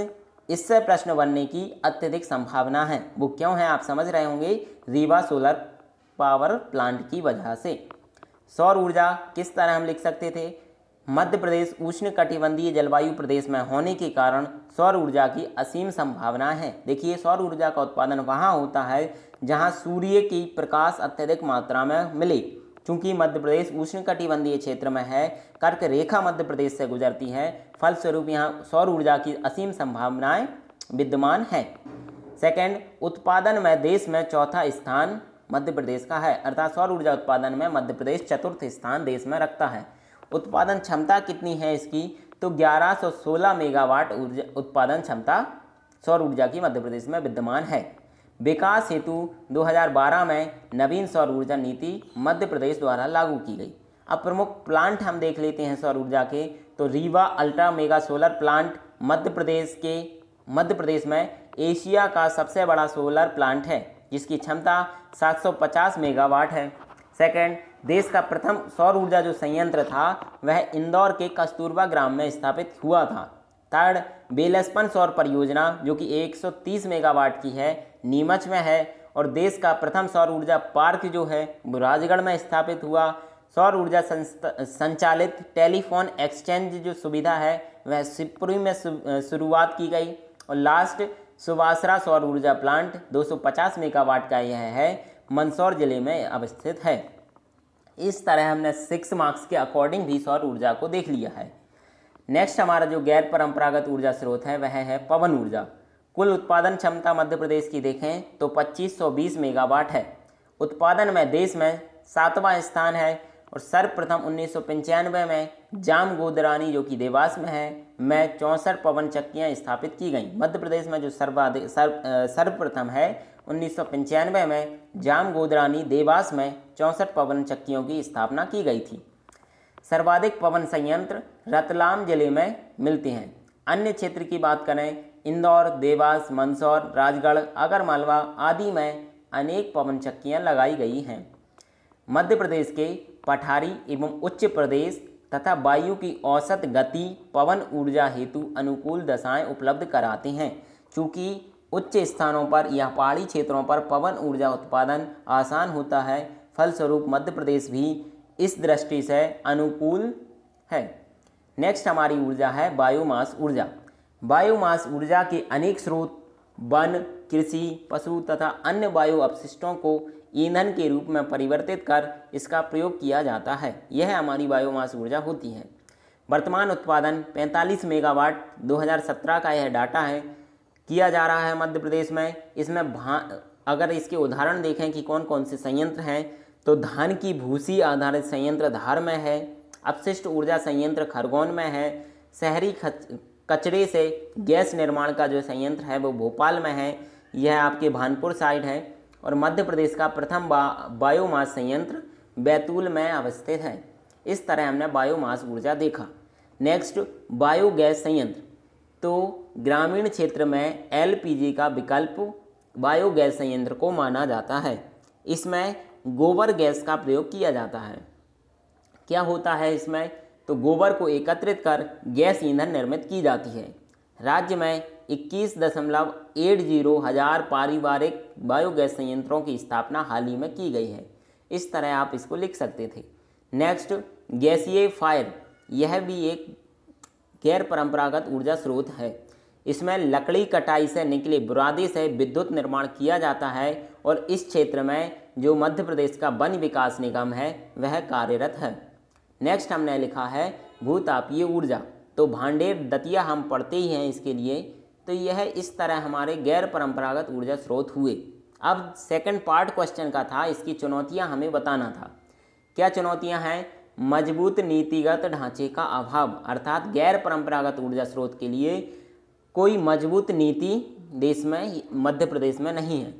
इससे प्रश्न बनने की अत्यधिक संभावना है वो क्यों है आप समझ रहे होंगे रीवा सोलर पावर प्लांट की वजह से सौर ऊर्जा किस तरह हम लिख सकते थे मध्य प्रदेश उष्ण कटिबंधीय जलवायु प्रदेश में होने के कारण सौर ऊर्जा की असीम संभावना है देखिए सौर ऊर्जा का उत्पादन वहाँ होता है जहां सूर्य की प्रकाश अत्यधिक मात्रा में मिली चूंकि मध्य प्रदेश उष्णकटिबंधीय क्षेत्र में है कर्क रेखा मध्य प्रदेश से गुजरती है फलस्वरूप यहाँ सौर ऊर्जा की असीम संभावनाएं विद्यमान हैं सेकंड उत्पादन में देश में चौथा स्थान मध्य प्रदेश का है अर्थात सौर ऊर्जा उत्पादन में मध्य प्रदेश चतुर्थ स्थान देश में रखता है उत्पादन क्षमता कितनी है इसकी तो 1116 मेगावाट ऊर्जा उत्पादन क्षमता सौर ऊर्जा की मध्य प्रदेश में विद्यमान है विकास हेतु 2012 में नवीन सौर ऊर्जा नीति मध्य प्रदेश द्वारा लागू की गई अब प्रमुख प्लांट हम देख लेते हैं सौर ऊर्जा के तो Rewa ultra mega solar plant Madhya Pradesh के मध्य प्रदेश में एशिया का सबसे बड़ा सोलर प्लांट है जिसकी क्षमता 750 मेगावाट है सेकंड देश का प्रथम सौर ऊर्जा जो संयंत्र था वह इंदौर के कस्तूरबा ग्राम में स्थापित हुआ था थर्ड बेलसपन सौर परियोजना जो कि 130 मेगावाट की है नीमच में है और देश का प्रथम सौर ऊर्जा पार्क जो है वो राजगढ़ में स्थापित हुआ सौर ऊर्जा संचालित टेलीफोन एक्सचेंज जो सुविधा है वह शिवपुरी में शुरुआत की गई और लास्ट सुवासरा सौर ऊर्जा प्लांट 250 मेगावाट का यह है मंदसौर जिले में अवस्थित है इस तरह हमने सिक्स मार्क्स के अकॉर्डिंग भी सौर ऊर्जा को देख लिया है नेक्स्ट हमारा जो गैर परंपरागत ऊर्जा स्रोत है वह है पवन ऊर्जा कुल उत्पादन क्षमता मध्य प्रदेश की देखें तो 2520 मेगावाट है उत्पादन में देश में सातवां स्थान है और सर्वप्रथम उन्नीस में जाम गोदरानी जो कि देवास में है में चौंसठ पवन चक्कियाँ स्थापित की गई मध्य प्रदेश में जो सर्वाधिक सर्व सर्वप्रथम है उन्नीस में जाम गोदरानी देवास में चौंसठ पवन चक्कियों की स्थापना की गई थी सर्वाधिक पवन संयंत्र रतलाम जिले में मिलते हैं अन्य क्षेत्र की बात करें इंदौर देवास मंदसौर राजगढ़ आगरमालवा आदि में अनेक पवन चक्कियाँ लगाई गई हैं मध्य प्रदेश के पठारी एवं उच्च प्रदेश तथा वायु की औसत गति पवन ऊर्जा हेतु अनुकूल दशाएं उपलब्ध कराते हैं क्योंकि उच्च स्थानों पर या पहाड़ी क्षेत्रों पर पवन ऊर्जा उत्पादन आसान होता है फलस्वरूप मध्य प्रदेश भी इस दृष्टि से अनुकूल है नेक्स्ट हमारी ऊर्जा है बायोमास ऊर्जा बायोमास ऊर्जा के अनेक स्रोत वन कृषि पशु तथा अन्य बायो अपशिष्टों को ईंधन के रूप में परिवर्तित कर इसका प्रयोग किया जाता है यह हमारी बायोमास ऊर्जा होती है वर्तमान उत्पादन 45 मेगावाट 2017 का यह डाटा है किया जा रहा है मध्य प्रदेश में इसमें भा अगर इसके उदाहरण देखें कि कौन कौन से संयंत्र हैं तो धान की भूसी आधारित संयंत्र धार में है अपशिष्ट ऊर्जा संयंत्र खरगोन में है शहरी खच कचरे से गैस निर्माण का जो संयंत्र है वो भोपाल में है यह आपके भानपुर साइड है और मध्य प्रदेश का प्रथम बा, बायोमास संयंत्र बैतूल में अवस्थित है इस तरह हमने बायोमास ऊर्जा देखा नेक्स्ट बायोगैस संयंत्र तो ग्रामीण क्षेत्र में एलपीजी का विकल्प बायोगैस संयंत्र को माना जाता है इसमें गोबर गैस का प्रयोग किया जाता है क्या होता है इसमें तो गोबर को एकत्रित कर गैस ईंधन निर्मित की जाती है राज्य में इक्कीस दशमलव एट जीरो हज़ार पारिवारिक बायोगैस संयंत्रों की स्थापना हाल ही में की गई है इस तरह आप इसको लिख सकते थे नेक्स्ट गैसीय फायर यह भी एक गैर परंपरागत ऊर्जा स्रोत है इसमें लकड़ी कटाई से निकले बुरादे से विद्युत निर्माण किया जाता है और इस क्षेत्र में जो मध्य प्रदेश का वन विकास निगम है वह कार्यरत है नेक्स्ट हमने लिखा है भूतापीय ऊर्जा तो भांडेर दतिया हम पढ़ते ही हैं इसके लिए तो यह इस तरह हमारे गैर परंपरागत ऊर्जा स्रोत हुए अब सेकंड पार्ट क्वेश्चन का था इसकी चुनौतियां हमें बताना था क्या चुनौतियां हैं मजबूत नीतिगत ढांचे का अभाव अर्थात गैर परंपरागत ऊर्जा स्रोत के लिए कोई मजबूत नीति देश में मध्य प्रदेश में नहीं है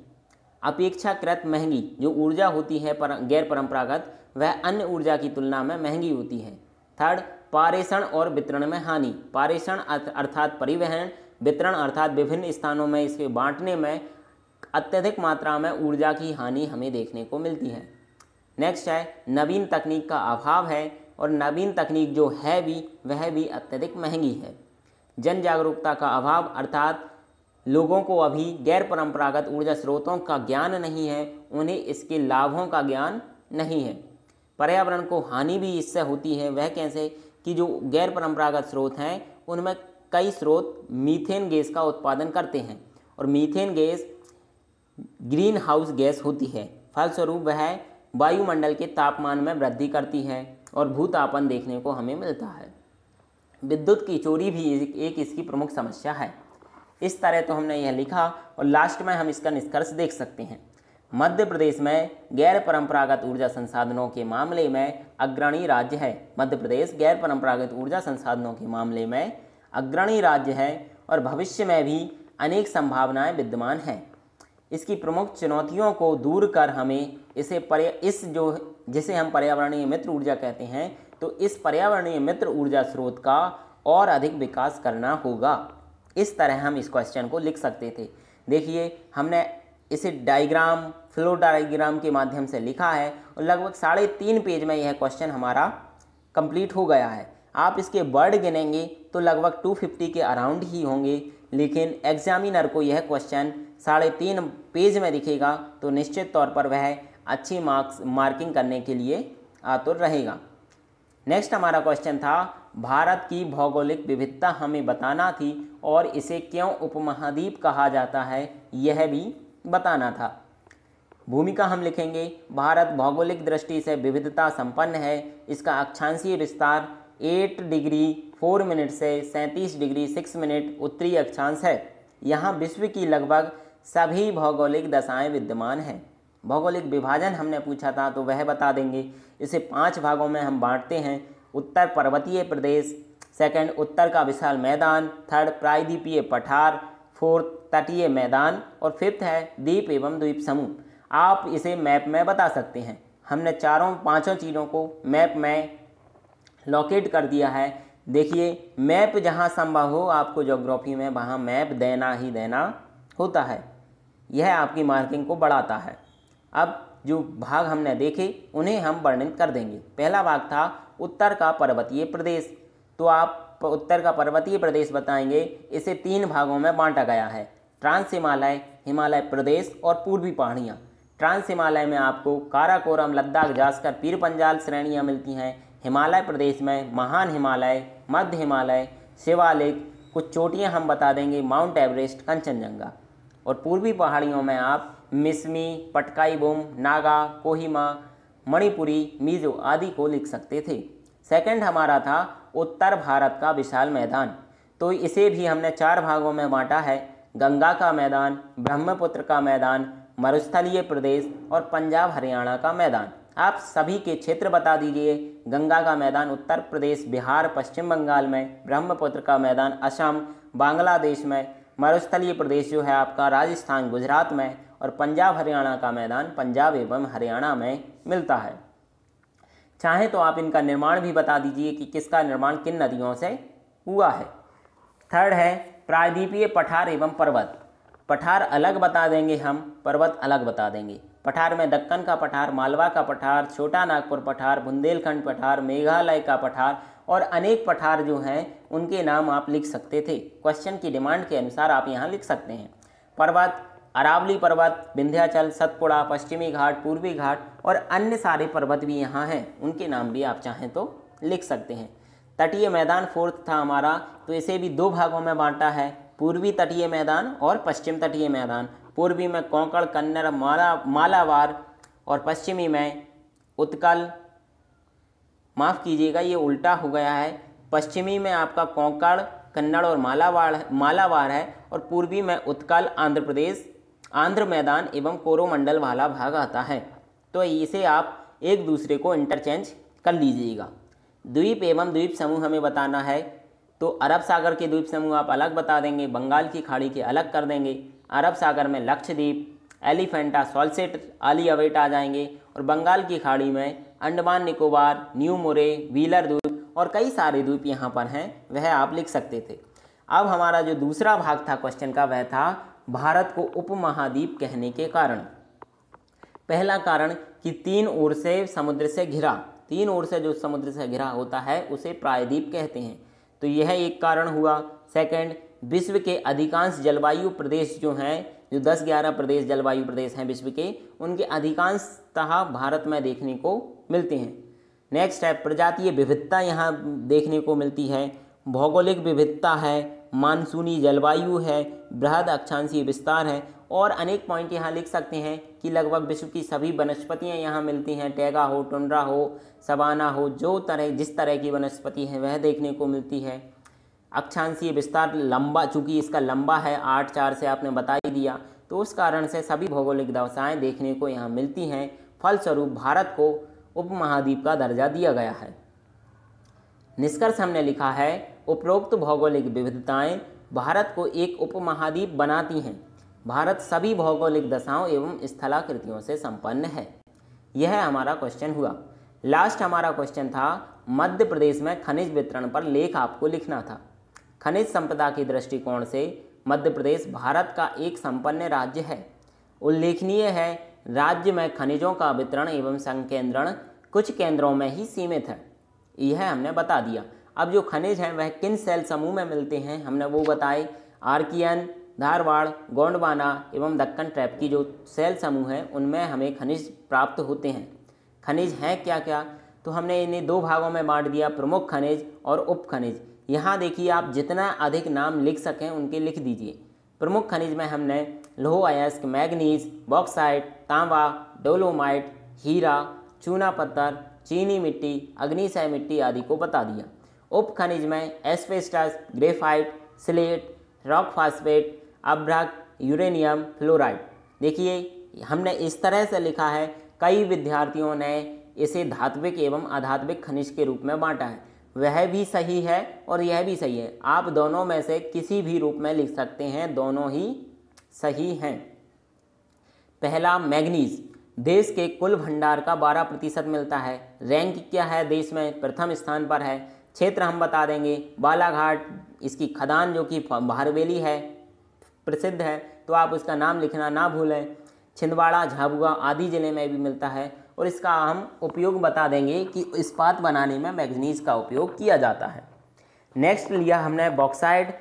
अपेक्षाकृत महंगी जो ऊर्जा होती है पर गैर परंपरागत वह अन्य ऊर्जा की तुलना में महंगी होती है थर्ड पारेषण और वितरण में हानि पारेषण अर्थात परिवहन वितरण अर्थात विभिन्न स्थानों में इसके बांटने में अत्यधिक मात्रा में ऊर्जा की हानि हमें देखने को मिलती है नेक्स्ट है नवीन तकनीक का अभाव है और नवीन तकनीक जो है भी वह भी अत्यधिक महंगी है जन जागरूकता का अभाव अर्थात लोगों को अभी गैर परंपरागत ऊर्जा स्रोतों का ज्ञान नहीं है उन्हें इसके लाभों का ज्ञान नहीं है पर्यावरण को हानि भी इससे होती है वह कैसे कि जो गैर परंपरागत स्रोत हैं उनमें कई स्रोत मीथेन गैस का उत्पादन करते हैं और methane gas green house gas होती है फलस्वरूप वह वायुमंडल के तापमान में वृद्धि करती है और भूतापन देखने को हमें मिलता है विद्युत की चोरी भी एक इसकी प्रमुख समस्या है इस तरह तो हमने यह लिखा और लास्ट में हम इसका निष्कर्ष देख सकते हैं मध्य प्रदेश में गैर परंपरागत ऊर्जा संसाधनों के मामले में अग्रणी राज्य है मध्य प्रदेश गैर परंपरागत ऊर्जा संसाधनों के मामले में अग्रणी राज्य है और भविष्य में भी अनेक संभावनाएं विद्यमान हैं इसकी प्रमुख चुनौतियों को दूर कर हमें इसे पर्या इस जो जिसे हम पर्यावरणीय मित्र ऊर्जा कहते हैं तो इस पर्यावरणीय मित्र ऊर्जा स्रोत का और अधिक विकास करना होगा इस तरह हम इस क्वेश्चन को लिख सकते थे देखिए हमने इसे डायग्राम फ्लो डायग्राम के माध्यम से लिखा है और लगभग साढ़े तीन पेज में यह क्वेश्चन हमारा कंप्लीट हो गया है आप इसके वर्ड गिनेंगे तो लगभग 250 के अराउंड ही होंगे लेकिन एग्जामिनर को यह क्वेश्चन साढ़े तीन पेज में दिखेगा तो निश्चित तौर पर वह अच्छी मार्क्स मार्किंग करने के लिए आतुर रहेगा नेक्स्ट हमारा क्वेश्चन था भारत की भौगोलिक विविधता हमें बताना थी और इसे क्यों उपमहाद्वीप कहा जाता है यह भी बताना था भूमिका हम लिखेंगे भारत भौगोलिक दृष्टि से विविधता संपन्न है इसका अक्षांशीय विस्तार 8 डिग्री 4 मिनट से 37 डिग्री 6 मिनट उत्तरी अक्षांश है यहाँ विश्व की लगभग सभी भौगोलिक दशाएं विद्यमान हैं भौगोलिक विभाजन हमने पूछा था तो वह बता देंगे इसे पांच भागों में हम बांटते हैं उत्तर पर्वतीय प्रदेश सेकंड उत्तर का विशाल मैदान थर्ड प्रायद्वीपीय पठार फोर्थ तटीय मैदान और फिफ्थ है द्वीप एवं द्वीप समूह आप इसे मैप में बता सकते हैं हमने चारों पांचों चीज़ों को मैप में लोकेट कर दिया है देखिए मैप जहाँ संभव हो आपको जोग्राफी में वहाँ मैप देना ही देना होता है यह आपकी मार्किंग को बढ़ाता है अब जो भाग हमने देखे उन्हें हम वर्णित कर देंगे पहला भाग था उत्तर का पर्वतीय प्रदेश तो आप उत्तर का पर्वतीय प्रदेश बताएंगे इसे तीन भागों में बांटा गया है ट्रांस हिमालय हिमालय प्रदेश और पूर्वी पहाड़ियाँ ट्रांस हिमालय में आपको काराकोरम लद्दाख जास्कर पीर पंजाल श्रेणियाँ मिलती हैं हिमालय प्रदेश में महान हिमालय मध्य हिमालय शिवालिक कुछ चोटियाँ हम बता देंगे माउंट एवरेस्ट कंचनजंगा और पूर्वी पहाड़ियों में आप मिसमी पटकाई बुम नागा कोहिमा मणिपुरी मिजो आदि को लिख सकते थे सेकंड हमारा था उत्तर भारत का विशाल मैदान तो इसे भी हमने चार भागों में बांटा है गंगा का मैदान ब्रह्मपुत्र का मैदान मरुस्थलीय प्रदेश और पंजाब हरियाणा का मैदान आप सभी के क्षेत्र बता दीजिए गंगा का मैदान उत्तर प्रदेश बिहार पश्चिम बंगाल में ब्रह्मपुत्र का मैदान असम बांग्लादेश में मरुस्थलीय प्रदेश जो है आपका राजस्थान गुजरात में और पंजाब हरियाणा का मैदान पंजाब एवं हरियाणा में मिलता है चाहे तो आप इनका निर्माण भी बता दीजिए कि किसका निर्माण किन नदियों से हुआ है थर्ड है प्रायद्वीपीय पठार एवं पर्वत पठार अलग बता देंगे हम पर्वत अलग बता देंगे पठार में दक्कन का पठार मालवा का पठार छोटा नागपुर पठार बुंदेलखंड पठार मेघालय का पठार और अनेक पठार जो हैं उनके नाम आप लिख सकते थे क्वेश्चन की डिमांड के अनुसार आप यहाँ लिख सकते हैं पर्वत अरावली पर्वत विंध्याचल सतपुड़ा पश्चिमी घाट पूर्वी घाट और अन्य सारे पर्वत भी यहाँ हैं उनके नाम भी आप चाहें तो लिख सकते हैं तटीय मैदान फोर्थ था हमारा तो इसे भी दो भागों में बांटा है पूर्वी तटीय मैदान और पश्चिम तटीय मैदान पूर्वी में कोंकण कन्नर माला मालावार और पश्चिमी में उत्कल माफ़ कीजिएगा ये उल्टा हो गया है पश्चिमी में आपका कोंकण कन्नड़ और मालावाड़ मालावार है और पूर्वी में उत्कल आंध्र प्रदेश आंध्र मैदान एवं कोरोमंडल वाला भाग आता है तो इसे आप एक दूसरे को इंटरचेंज कर लीजिएगा द्वीप एवं द्वीप समूह हमें बताना है तो अरब सागर के द्वीप समूह आप अलग बता देंगे बंगाल की खाड़ी के अलग कर देंगे अरब सागर में लक्षद्वीप एलिफेंटा सॉल्सेट आली अवेट आ जाएंगे और बंगाल की खाड़ी में Andaman Nicobar New Moore Wheeler द्वीप और कई सारे द्वीप यहाँ पर हैं वह आप लिख सकते थे अब हमारा जो दूसरा भाग था क्वेश्चन का वह था भारत को उपमहाद्वीप कहने के कारण पहला कारण कि तीन ओर से समुद्र से घिरा तीन ओर से जो समुद्र से घिरा होता है उसे प्रायद्वीप कहते हैं तो यह एक कारण हुआ सेकंड विश्व के अधिकांश जलवायु प्रदेश जो हैं जो 10-11 प्रदेश जलवायु प्रदेश हैं विश्व के उनके अधिकांशतः भारत में देखने को मिलते हैं नेक्स्ट है प्रजातीय विविधता यहाँ देखने को मिलती है भौगोलिक विविधता है मानसूनी जलवायु है बृहद अक्षांशीय विस्तार है और अनेक पॉइंट यहाँ लिख सकते हैं कि लगभग विश्व की सभी वनस्पतियाँ यहाँ मिलती हैं टैगा हो टुंड्रा हो सवाना हो जो तरह जिस तरह की वनस्पति है वह देखने को मिलती है अक्षांशीय विस्तार लंबा चूँकि इसका लंबा है आठ चार से आपने बता ही दिया तो उस कारण से सभी भौगोलिक दशाएँ देखने को यहाँ मिलती हैं फलस्वरूप भारत को उपमहाद्वीप का दर्जा दिया गया है निष्कर्ष हमने लिखा है उपरोक्त भौगोलिक विविधताएं भारत को एक उपमहाद्वीप बनाती हैं भारत सभी भौगोलिक दशाओं एवं स्थलाकृतियों से संपन्न है यह हमारा क्वेश्चन हुआ लास्ट हमारा क्वेश्चन था मध्य प्रदेश में खनिज वितरण पर लेख आपको लिखना था खनिज संपदा के दृष्टिकोण से मध्य प्रदेश भारत का एक संपन्न राज्य है उल्लेखनीय है राज्य में खनिजों का वितरण एवं संकेंद्रण कुछ केंद्रों में ही सीमित है यह हमने बता दिया अब जो खनिज हैं वह किन सेल समूह में मिलते हैं हमने वो बताए आर्कियन धारवाड़ गोंडवाना एवं दक्कन ट्रैप की जो सेल समूह हैं उनमें हमें खनिज प्राप्त होते हैं खनिज हैं क्या क्या तो हमने इन्हें दो भागों में बांट दिया प्रमुख खनिज और उप खनिज यहाँ देखिए आप जितना अधिक नाम लिख सकें उनके लिख दीजिए प्रमुख खनिज में हमने लोह अयस्क मैगनीज बॉक्साइट तांबा डोलोमाइट हीरा चूना पत्थर चीनी मिट्टी अग्निशय मिट्टी आदि को बता दिया उप खनिज में asbestos graphite slate rock phosphate अभ्रक यूरेनियम फ्लोराइड देखिए हमने इस तरह से लिखा है कई विद्यार्थियों ने इसे धात्विक एवं अधात्विक खनिज के रूप में बांटा है वह भी सही है और यह भी सही है आप दोनों में से किसी भी रूप में लिख सकते हैं दोनों ही सही हैं पहला मैग्नीज देश के कुल भंडार का 12 प्रतिशत मिलता है रैंक क्या है देश में प्रथम स्थान पर है क्षेत्र हम बता देंगे बालाघाट इसकी खदान जो कि भारवेली है प्रसिद्ध है तो आप उसका नाम लिखना ना भूलें छिंदवाड़ा झाबुआ आदि ज़िले में भी मिलता है और इसका हम उपयोग बता देंगे कि इस्पात बनाने में मैगनीज का उपयोग किया जाता है नेक्स्ट लिया हमने बॉक्साइड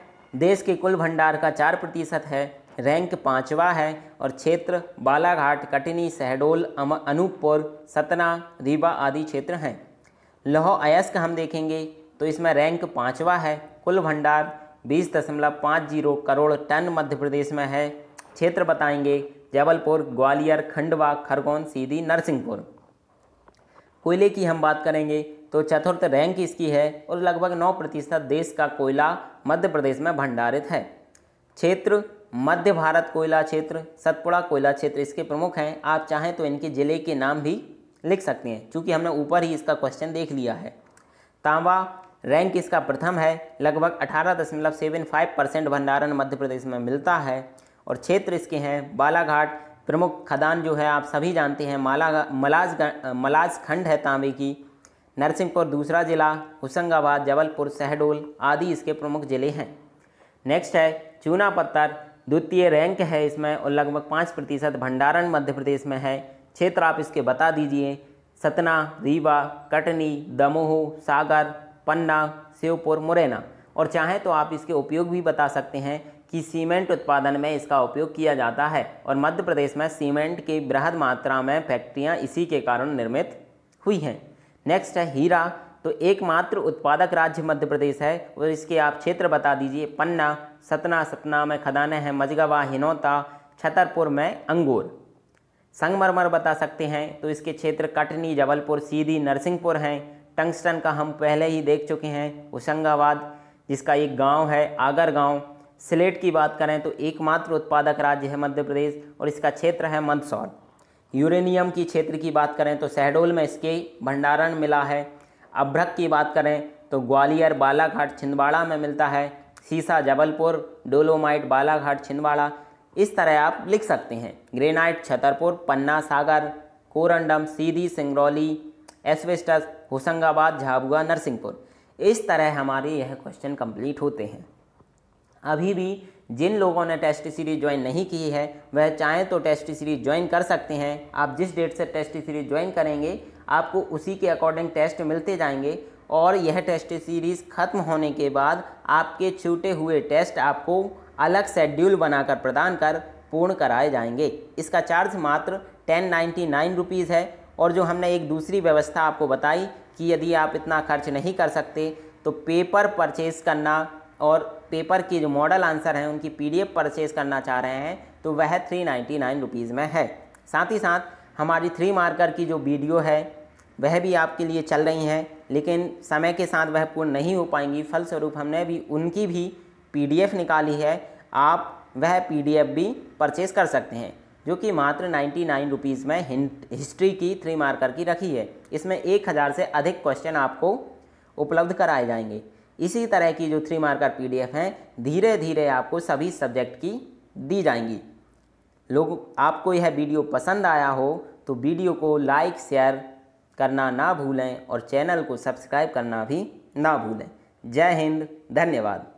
देश के कुल भंडार का चार प्रतिशत है रैंक पाँचवा है और क्षेत्र बालाघाट कटनी शहडोल अनूपपुर सतना रीवा आदि क्षेत्र हैं लौह अयस्क हम देखेंगे तो इसमें रैंक पाँचवा है कुल भंडार बीस दशमलव पाँच जीरो करोड़ टन मध्य प्रदेश में है क्षेत्र बताएंगे जबलपुर ग्वालियर खंडवा खरगोन सीधी नरसिंहपुर कोयले की हम बात करेंगे तो चतुर्थ रैंक इसकी है और लगभग नौ प्रतिशत देश का कोयला मध्य प्रदेश में भंडारित है क्षेत्र मध्य भारत कोयला क्षेत्र सतपुड़ा कोयला क्षेत्र इसके प्रमुख हैं आप चाहें तो इनके ज़िले के नाम भी लिख सकते हैं क्योंकि हमने ऊपर ही इसका क्वेश्चन देख लिया है तांबा रैंक इसका प्रथम है लगभग अठारह दशमलव सेवन फाइव परसेंट भंडारण मध्य प्रदेश में मिलता है और क्षेत्र इसके हैं बालाघाट प्रमुख खदान जो है आप सभी जानते हैं माला मलाज मलाज खंड है तांबे की नरसिंहपुर दूसरा जिला होशंगाबाद जबलपुर शहडोल आदि इसके प्रमुख ज़िले हैं नेक्स्ट है चूना पत्थर द्वितीय रैंक है इसमें और लगभग पाँच प्रतिशत भंडारण मध्य प्रदेश में है क्षेत्र आप इसके बता दीजिए सतना रीवा कटनी दमोह सागर पन्ना सेवपुर मुरैना और चाहें तो आप इसके उपयोग भी बता सकते हैं कि सीमेंट उत्पादन में इसका उपयोग किया जाता है और मध्य प्रदेश में सीमेंट की बृहद मात्रा में फैक्ट्रियाँ इसी के कारण निर्मित हुई हैं नेक्स्ट है हीरा तो एकमात्र उत्पादक राज्य मध्य प्रदेश है और इसके आप क्षेत्र बता दीजिए पन्ना सतना सतना में खदानें हैं मजगवा हिनौता छतरपुर में अंगूर संगमरमर बता सकते हैं तो इसके क्षेत्र कटनी जबलपुर सीधी नरसिंहपुर हैं टंगस्टन का हम पहले ही देख चुके हैं होशंगाबाद जिसका एक गांव है आगर गांव स्लेट की बात करें तो एकमात्र उत्पादक राज्य है मध्य प्रदेश और इसका क्षेत्र है मंदसौर यूरेनियम की क्षेत्र की बात करें तो शहडोल में इसके भंडारण मिला है अभ्रक की बात करें तो ग्वालियर बालाघाट छिंदवाड़ा में मिलता है सीसा जबलपुर डोलोमाइट बालाघाट छिंदवाड़ा इस तरह आप लिख सकते हैं granite Chhatarpur Panna Sagar corundum Sidhi Singrauli asbestos Hoshangabad Jhabua Narsinghpur इस तरह हमारे यह क्वेश्चन कंप्लीट होते हैं अभी भी जिन लोगों ने टेस्ट सीरीज ज्वाइन नहीं की है वह चाहें तो टेस्ट सीरीज ज्वाइन कर सकते हैं आप जिस डेट से टेस्ट सीरीज ज्वाइन करेंगे आपको उसी के अकॉर्डिंग टेस्ट मिलते जाएंगे और यह टेस्ट सीरीज़ ख़त्म होने के बाद आपके छूटे हुए टेस्ट आपको अलग शेड्यूल बनाकर प्रदान कर पूर्ण कराए जाएंगे इसका चार्ज मात्र टेन नाइन्टी नाइन रुपीज़ है और जो हमने एक दूसरी व्यवस्था आपको बताई कि यदि आप इतना खर्च नहीं कर सकते तो पेपर परचेज़ करना और पेपर के जो मॉडल आंसर हैं उनकी पीडीएफ परचेज़ करना चाह रहे हैं तो वह थ्री नाइन्टी नाइन रुपीज़ में है साथ ही साथ हमारी थ्री मार्कर की जो वीडियो है वह भी आपके लिए चल रही हैं लेकिन समय के साथ वह पूर्ण नहीं हो पाएंगी फलस्वरूप हमने भी उनकी भी पीडीएफ निकाली है आप वह पीडीएफ भी परचेज़ कर सकते हैं जो कि मात्र नाइन्टी नाइन रुपीज़ में हिस्ट्री की थ्री मार्कर की रखी है इसमें एक हज़ार से अधिक क्वेश्चन आपको उपलब्ध कराए जाएंगे इसी तरह की जो थ्री मार्कर पीडीएफ हैं धीरे धीरे आपको सभी सब्जेक्ट की दी जाएंगी लोग आपको यह वीडियो पसंद आया हो तो वीडियो को लाइक शेयर करना ना भूलें और चैनल को सब्सक्राइब करना भी ना भूलें जय हिंद धन्यवाद